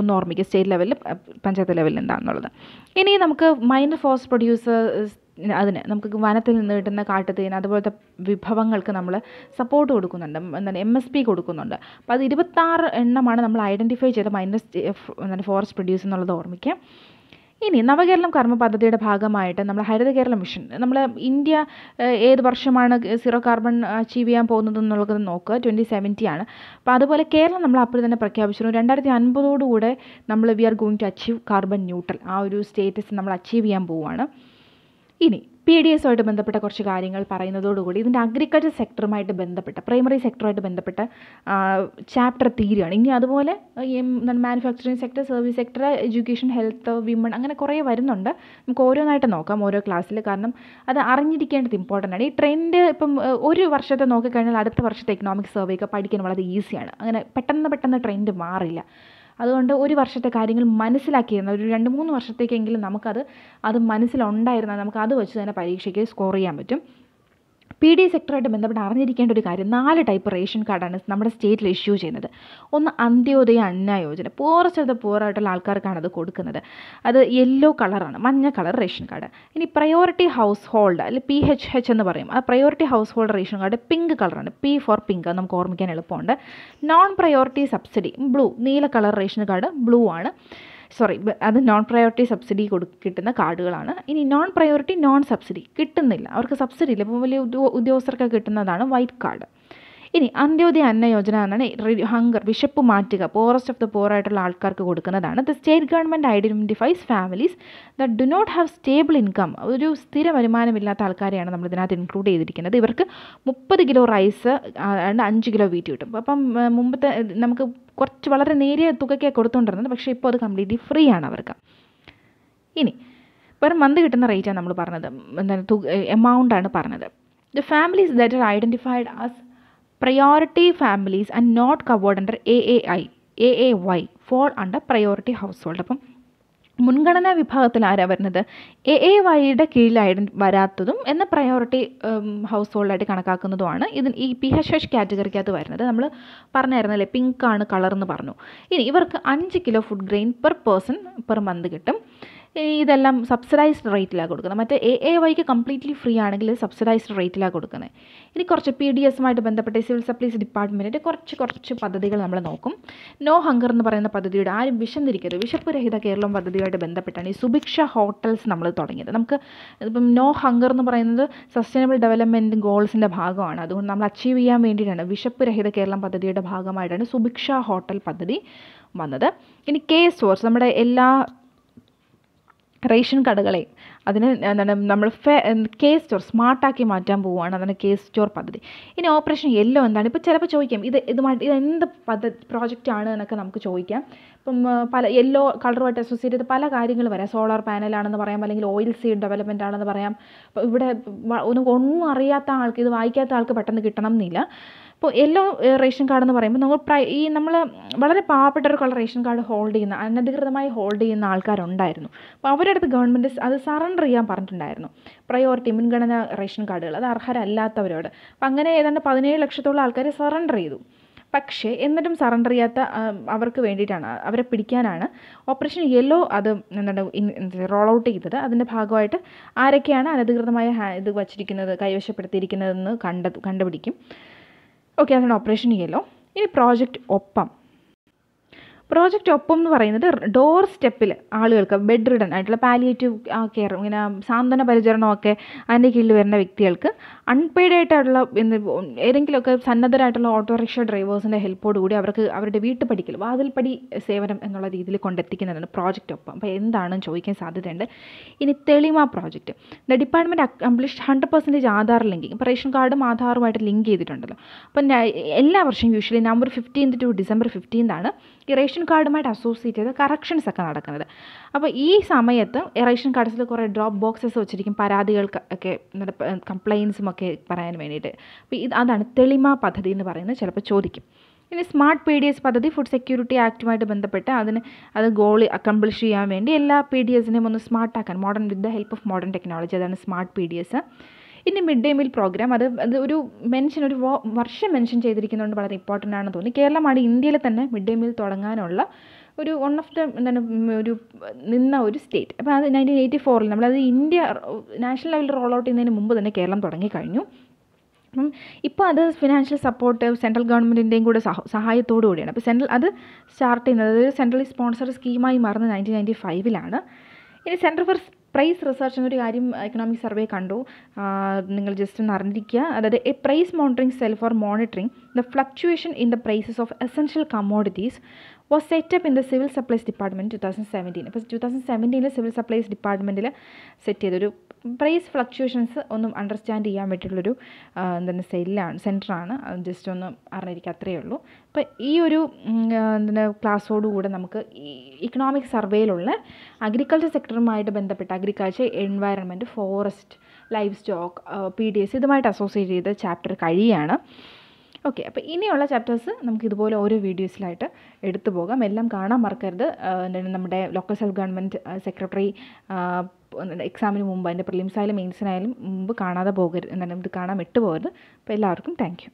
ഒന്ന് ഓർമ്മിക്കുക സ്റ്റേറ്റ് ലെവലിൽ പഞ്ചായത്ത് ലെവലിൽ എന്താണെന്നുള്ളത് ഇനി നമുക്ക് മൈനർ ഫോസ് പ്രൊഡ്യൂസേഴ്സ് അതിന് നമുക്ക് വനത്തിൽ നിന്ന് കിട്ടുന്ന കാട്ടുതേൻ അതുപോലത്തെ വിഭവങ്ങൾക്ക് നമ്മൾ സപ്പോർട്ട് കൊടുക്കുന്നുണ്ട് എന്താണ് എം എസ് പി കൊടുക്കുന്നുണ്ട് അപ്പോൾ അത് ഇരുപത്താറ് എണ്ണമാണ് നമ്മൾ ഐഡൻറ്റിഫൈ ചെയ്ത മൈനസ് എന്താണ് ഫോറസ്റ്റ് പ്രൊഡ്യൂസ് എന്നുള്ളത് ഓർമ്മിക്കുക ഇനി നവകേരളം കർമ്മ പദ്ധതിയുടെ ഭാഗമായിട്ട് നമ്മൾ ഹരിത കേരള മിഷൻ നമ്മൾ ഇന്ത്യ ഏത് വർഷമാണ് സീറോ കാർബൺ അച്ചീവ് ചെയ്യാൻ പോകുന്നത് എന്നുള്ളത് നോക്കുക ട്വൻറ്റി സെവൻറ്റി ആണ് അപ്പോൾ അതുപോലെ കേരളം നമ്മൾ അപ്പോൾ തന്നെ പ്രഖ്യാപിച്ചിരുന്നു രണ്ടായിരത്തി അൻപതോടുകൂടെ നമ്മൾ we are going to achieve carbon neutral ആ ഒരു സ്റ്റേറ്റസ് നമ്മൾ അച്ചീവ് ചെയ്യാൻ പോവുകയാണ് ഇനി പി ഡി ആയിട്ട് ബന്ധപ്പെട്ട കുറച്ച് കാര്യങ്ങൾ പറയുന്നതോടുകൂടി ഇതിൻ്റെ അഗ്രികൾച്ചർ സെക്ടറുമായിട്ട് ബന്ധപ്പെട്ട പ്രൈമറി സെക്ടറുമായിട്ട് ബന്ധപ്പെട്ട ചാപ്റ്റർ തീരുകയാണ് ഇനി അതുപോലെ manufacturing sector service sector education health women അങ്ങനെ കുറേ വരുന്നുണ്ട് നമുക്ക് ഓരോന്നായിട്ട് നോക്കാം ഓരോ ക്ലാസ്സിൽ കാരണം അത് അറിഞ്ഞിരിക്കേണ്ടത് ഇമ്പോർട്ടൻ്റ് ആണ് ഈ ട്രെൻഡ് ഇപ്പം ഒരു വർഷത്തെ നോക്കിക്കഴിഞ്ഞാൽ അടുത്ത വർഷത്തെ എക്കണോമിക് സർവേ ഒക്കെ പഠിക്കാൻ വളരെ ഈസിയാണ് അങ്ങനെ പെട്ടെന്ന് പെട്ടെന്ന് ട്രെൻഡ് മാറില്ല അതുകൊണ്ട് ഒരു വർഷത്തെ കാര്യങ്ങൾ മനസ്സിലാക്കിയിരുന്ന ഒരു രണ്ട് മൂന്ന് വർഷത്തേക്കെങ്കിലും നമുക്കത് അത് മനസ്സിലുണ്ടായിരുന്നാൽ അത് വെച്ച് തന്നെ പരീക്ഷയ്ക്ക് സ്കോർ ചെയ്യാൻ പറ്റും പി ഡി സെക്ടറായിട്ട് ബന്ധപ്പെട്ട് അറിഞ്ഞിരിക്കേണ്ട ഒരു കാര്യം നാല് ടൈപ്പ് റേഷൻ കാർഡാണ് നമ്മുടെ സ്റ്റേറ്റിൽ ഇഷ്യൂ ചെയ്യുന്നത് ഒന്ന് അന്ത്യോദയ അന്ന യോജന പോറസ്റ്റ് പോറായിട്ടുള്ള ആൾക്കാർക്കാണ് അത് കൊടുക്കുന്നത് അത് യെല്ലോ കളറാണ് മഞ്ഞ കളർ റേഷൻ കാർഡ് ഇനി പ്രയോറിറ്റി ഹൗസ് ഹോൾഡ് അല്ലെങ്കിൽ പി എച്ച് എച്ച് എന്ന് പറയും ആ priority household ration card pink കളറാണ് പി ഫോർ പിങ്ക് നമുക്ക് ഓർമ്മിക്കാൻ എളുപ്പമുണ്ട് നോൺ പ്രയോറിറ്റി സബ്സിഡി ബ്ലൂ നീല കളർ റേഷൻ കാർഡ് ബ്ലൂ ആണ് സോറി അത് നോൺ പ്രയോറിറ്റി സബ്സിഡി കൊടു കിട്ടുന്ന കാർഡുകളാണ് ഇനി നോൺ പ്രയോറിറ്റി നോൺ സബ്സിഡി കിട്ടുന്നില്ല അവർക്ക് സബ്സിഡി ഇല്ല ഇപ്പോൾ വലിയ ഉദ്യോഗസ്ഥർക്ക് കിട്ടുന്നതാണ് വൈറ്റ് കാർഡ് ഇനി അന്ത്യോദയ അന്ന യോജന എന്നാണ് ഹങ്കർ വിശപ്പ് മാറ്റുക പോറസ്റ്റ് ഓഫ് ദ പോർ ആയിട്ടുള്ള ആൾക്കാർക്ക് കൊടുക്കുന്നതാണ് the state government identifies families the do not have stable income ഒരു സ്ഥിര വരുമാനമില്ലാത്ത ആൾക്കാരെയാണ് നമ്മൾ ഇതിനകത്ത് ഇൻക്ലൂഡ് ചെയ്തിരിക്കുന്നത് ഇവർക്ക് മുപ്പത് കിലോ റൈസ് അഞ്ച് കിലോ വീറ്റ് കിട്ടും അപ്പം മുമ്പത്തെ നമുക്ക് കുറച്ച് വളരെ നേരിയ തുകയ്ക്ക് കൊടുത്തുകൊണ്ടിരുന്നത് പക്ഷേ ഇപ്പോൾ അത് കംപ്ലീറ്റ്ലി ഫ്രീ ആണ് അവർക്ക് ഇനി പെർ മന്ത് കിട്ടുന്ന റേറ്റാണ് നമ്മൾ പറഞ്ഞത് എന്താണ് തുക എമൗണ്ടാണ് പറഞ്ഞത് the families that are identified as priority families and not covered under A A I A A Y fall under priority household അപ്പം മുൻഗണനാ വിഭാഗത്തിൽ ആരാ വരുന്നത് എ എ വൈയുടെ കീഴിലായിട്ട് വരാത്തതും എന്ന പ്രയോറിറ്റി ഹൗസ് ഹോൾഡായിട്ട് കണക്കാക്കുന്നതുമാണ് ഇതിന് ഈ പി എച്ച് എച്ച് കാറ്റഗറിക്കകത്ത് വരുന്നത് നമ്മൾ പറഞ്ഞായിരുന്നല്ലേ പിങ്ക് ആണ് കളർ എന്ന് പറഞ്ഞു ഇനി ഇവർക്ക് അഞ്ച് kilo food grain per person per month കിട്ടും ഇതെല്ലാം സബ്സിഡൈസ്ഡ് റേറ്റിലാണ് കൊടുക്കുന്നത് മറ്റേ എ എ വൈക്ക് കംപ്ലീറ്റ്ലി ഫ്രീ ആണെങ്കിൽ സബ്സിഡൈസ്ഡ് റേറ്റിലാണ് കൊടുക്കുന്നത് ഇനി കുറച്ച് പി ഡി എസുമായിട്ട് ബന്ധപ്പെട്ട് സിവിൽ സപ്ലൈസ് ഡിപ്പാർട്ട്മെൻറ്റിൻ്റെ കുറച്ച് കുറച്ച് പദ്ധതികൾ നമ്മൾ നോക്കും നോ ഹങ്കർ എന്ന് പറയുന്ന പദ്ധതിയുടെ ആരും വിശന്നിരിക്കരുത് വിശപ്പ് രഹിത കേരളം പദ്ധതിയുമായിട്ട് ബന്ധപ്പെട്ടാണ് ഈ സുഭിക്ഷ ഹോട്ടൽസ് നമ്മൾ തുടങ്ങിയത് നമുക്ക് ഇപ്പം നോ ഹങ്കർ എന്ന് പറയുന്നത് സസ്റ്റൈനബിൾ ഡെവലപ്മെൻറ്റ് ഗോൾസിൻ്റെ ഭാഗമാണ് അതുകൊണ്ട് നമ്മൾ അച്ചീവ് ചെയ്യാൻ വേണ്ടിയിട്ടാണ് വിശപ്പ് രഹിത കേരളം പദ്ധതിയുടെ ഭാഗമായിട്ടാണ് സുഭിക്ഷ ഹോട്ടൽ പദ്ധതി വന്നത് ഇനി കേസ് ഫോഴ്സ് നമ്മുടെ എല്ലാ റേഷൻ കടകളെ അതിന് എന്താണ് നമ്മൾ ഫെ കെ സ്റ്റോർ സ്മാർട്ടാക്കി മാറ്റാൻ പോവുകയാണ് അതാണ് കെ സ്റ്റോർ പദ്ധതി ഇനി ഓപ്പറേഷൻ എല്ലോ എന്താണ് ഇപ്പോൾ ചിലപ്പോൾ ചോദിക്കാം ഇത് ഇതുമായിട്ട് ഇത് എന്ത് പദ്ധതി പ്രോജക്റ്റാണ് എന്നൊക്കെ നമുക്ക് ചോദിക്കാം ഇപ്പം പല യെല്ലോ കളറുമായിട്ട് അസോസിയേറ്റ് ചെയ്ത് പല കാര്യങ്ങൾ വരാം സോളാർ പാനലാണെന്ന് പറയാം അല്ലെങ്കിൽ ഓയിൽ സീഡ് ഡെവലപ്മെൻ്റ് ആണെന്ന് പറയാം ഇവിടെ ഒന്നും ഒന്നും അറിയാത്ത ആൾക്ക് ഇത് വായിക്കാത്ത ആൾക്ക് പെട്ടെന്ന് കിട്ടണം എന്നില്ല ഇപ്പോൾ യെല്ലോ റേഷൻ എന്ന് പറയുമ്പോൾ നമ്മൾ ഈ നമ്മൾ വളരെ പാവപ്പെട്ടവർക്കുള്ള റേഷൻ കാർഡ് ഹോൾഡ് ചെയ്യുന്ന അനധികൃതമായി ഹോൾഡ് ചെയ്യുന്ന ആൾക്കാരുണ്ടായിരുന്നു അപ്പോൾ അവരുടെ അടുത്ത് ഗവൺമെൻറ് അത് സറണ്ടർ ചെയ്യാൻ പറഞ്ഞിട്ടുണ്ടായിരുന്നു പ്രയോറിറ്റി മുൻഗണന റേഷൻ കാർഡുകൾ അത് അർഹരല്ലാത്തവരോട് അപ്പം അങ്ങനെ ഏതാണ്ട് പതിനേഴ് ലക്ഷത്തോളം ആൾക്കാർ സറണ്ടർ ചെയ്തു പക്ഷേ എന്നിട്ടും സറണ്ടർ ചെയ്യാത്ത അവർക്ക് വേണ്ടിയിട്ടാണ് അവരെ പിടിക്കാനാണ് ഓപ്പറേഷൻ യെല്ലോ അത് എന്താണ് റോൾ ഔട്ട് ചെയ്തത് അതിൻ്റെ ഭാഗമായിട്ട് ആരൊക്കെയാണ് അനധികൃതമായ ഇത് വച്ചിരിക്കുന്നത് കൈവശപ്പെടുത്തിയിരിക്കുന്നതെന്ന് കണ്ടത് കണ്ടുപിടിക്കും ഓക്കെ അതിന് ഓപ്പറേഷൻ ചെയ്യലോ ഇനി പ്രോജക്റ്റ് ഒപ്പം പ്രോജക്റ്റ് ഒപ്പം എന്ന് പറയുന്നത് ഡോർ സ്റ്റെപ്പിൽ ആളുകൾക്ക് ബെഡ് റിഡൻ ആയിട്ടുള്ള പാലിയേറ്റീവ് കെയർ ഇങ്ങനെ സാന്ത്വന പരിചരണമൊക്കെ അതിൻ്റെ കീഴിൽ വരുന്ന വ്യക്തികൾക്ക് അൺപെയ്ഡ് ആയിട്ടുള്ള എന്ത് ഏതെങ്കിലുമൊക്കെ സന്നദ്ധരായിട്ടുള്ള ഓട്ടോറിക്ഷ ഡ്രൈവേഴ്സിൻ്റെ കൂടി അവർക്ക് അവരുടെ വീട്ടുപടിക്കൽ വാതിൽപ്പടി സേവനം എന്നുള്ള രീതിയിൽ കൊണ്ടെത്തിക്കുന്നതാണ് പ്രോജക്റ്റ് ഒപ്പം അപ്പോൾ എന്താണെന്ന് ചോദിക്കാൻ സാധ്യതയുണ്ട് ഇനി Thelima project the department accomplish hundred percentage Aadhaar linking ഇപ്പോൾ റേഷൻ കാർഡും ആധാറുമായിട്ട് ലിങ്ക് ചെയ്തിട്ടുണ്ടല്ലോ അപ്പം എല്ലാ വർഷവും usually November fifteenth to December ഫിഫ്റ്റീൻതാണ് ഈ റേഷൻ കാർഡുമായിട്ട് അസോസിയേറ്റ് ചെയ്ത കറക്ഷൻസ് ഒക്കെ നടക്കുന്നത് അപ്പോൾ ഈ സമയത്ത് റേഷൻ കാർഡ്സിൽ കുറേ ഡ്രോപ്പ് ബോക്സസ് വെച്ചിരിക്കും പരാതികൾക്ക് ഒക്കെ കംപ്ലയിൻസും ഒക്കെ പറയാൻ വേണ്ടിയിട്ട് അപ്പോൾ ഇത് അതാണ് തെളിമ പദ്ധതി എന്ന് പറയുന്നത് ചിലപ്പോൾ ചോദിക്കും ഇനി സ്മാർട്ട് പി ഡി എസ് പദ്ധതി ഫുഡ് സെക്യൂരിറ്റി ആക്റ്റുമായിട്ട് ബന്ധപ്പെട്ട് അതിന് അത് ഗോൾ അക്കംപ്ലിഷ് ചെയ്യാൻ വേണ്ടി എല്ലാ പി ഡി എസിനെയും ഒന്ന് സ്മാർട്ടാക്കാൻ modern with the help of modern technology അതാണ് സ്മാർട്ട് പി ഡി എസ് ഇനി മിഡ് ഡേ മീൽ പ്രോഗ്രാം അത് അത് ഒരു മെൻഷൻ ഒരു വർഷം മെൻഷൻ ചെയ്തിരിക്കുന്നതുകൊണ്ട് വളരെ ഇമ്പോർട്ടൻ്റ് ആണെന്ന് തോന്നി കേരളമാണ് ഇന്ത്യയിൽ തന്നെ മിഡ് ഡേ മീൽ തുടങ്ങാനുള്ള ഒരു വൺ ഓഫ് ദ എന്താണ് ഒരു നിന്ന ഒരു സ്റ്റേറ്റ് അപ്പോൾ അത് നയൻറ്റീൻ എയ്റ്റി ഫോറിൽ നമ്മളത് ഇന്ത്യ നാഷണൽ ലെവലിൽ റോൾ ഔട്ട് ചെയ്യുന്നതിന് മുമ്പ് തന്നെ കേരളം തുടങ്ങിക്കഴിഞ്ഞു അപ്പം ഇപ്പോൾ അത് ഫിനാൻഷ്യൽ സപ്പോർട്ട് സെൻട്രൽ ഗവൺമെൻറ്റിൻ്റെയും കൂടെ സഹ സഹായത്തോടു കൂടിയാണ് അപ്പോൾ സെൻട്രൽ അത് സ്റ്റാർട്ട് ചെയ്യുന്നത് അതായത് സെൻട്രലി സ്പോൺസർഡ് സ്കീമായി മാറുന്നത് നയൻറ്റീൻ നയൻറ്റി ഫൈവിലാണ് ഇനി സെൻറ്റർ ഫോർ പ്രൈസ് റിസർച്ച് എന്നൊരു കാര്യം എക്കണോമിക് uh, സർവേ കണ്ടു നിങ്ങൾ ജസ്റ്റ് ഒന്ന് അറിഞ്ഞിരിക്കുക അതായത് a price monitoring cell for monitoring the fluctuation in the prices of essential commodities was set up in the civil supplies department two thousand seventeen അപ്പോൾ ടു തൗസൻഡ് സെവൻറ്റീനിൽ സിവിൽ സപ്ലൈസ് ഡിപ്പാർട്ട്മെൻറ്റിൽ സെറ്റ് ചെയ്തൊരു പ്രൈസ് ഫ്ലക്ച്വേഷൻസ് ഒന്നും അണ്ടർസ്റ്റാൻഡ് ചെയ്യാൻ പറ്റിയുള്ളൊരു എന്താണ് സെല്ലാണ് സെൻറ്ററാണ് ജസ്റ്റ് ഒന്ന് അറിഞ്ഞിരിക്കുക അത്രയേ ഉള്ളൂ അപ്പോൾ ഈ ഒരു എന്താ ക്ലാസ്സോടുകൂടെ നമുക്ക് ഇക്കണോമിക് സർവേയിലുള്ള അഗ്രികൾച്ചർ സെക്ടറുമായിട്ട് ബന്ധപ്പെട്ട agriculture environment forest livestock P D S ഇതുമായിട്ട് അസോസിയേറ്റ് ചെയ്ത ചാപ്റ്റർ കഴിയാണ് ഓക്കെ അപ്പോൾ ഇനിയുള്ള ചാപ്റ്റേഴ്സ് നമുക്ക് ഇതുപോലെ ഓരോ വീഡിയോസിലായിട്ട് എടുത്തു പോകാം എല്ലാം കാണാൻ മറക്കരുത് നമ്മുടെ ലോക്കൽ സെൽഫ് ഗവൺമെൻറ് സെക്രട്ടറി എക്സാമിന് മുമ്പ് അതിൻ്റെ പ്രിലിംസ് ആയാലും മെയിൻസിനായാലും മുമ്പ് കാണാതെ പോകരുത് എന്താണ് ഇത് കാണാൻ വിട്ടുപോകരുത് അപ്പോൾ എല്ലാവർക്കും താങ്ക്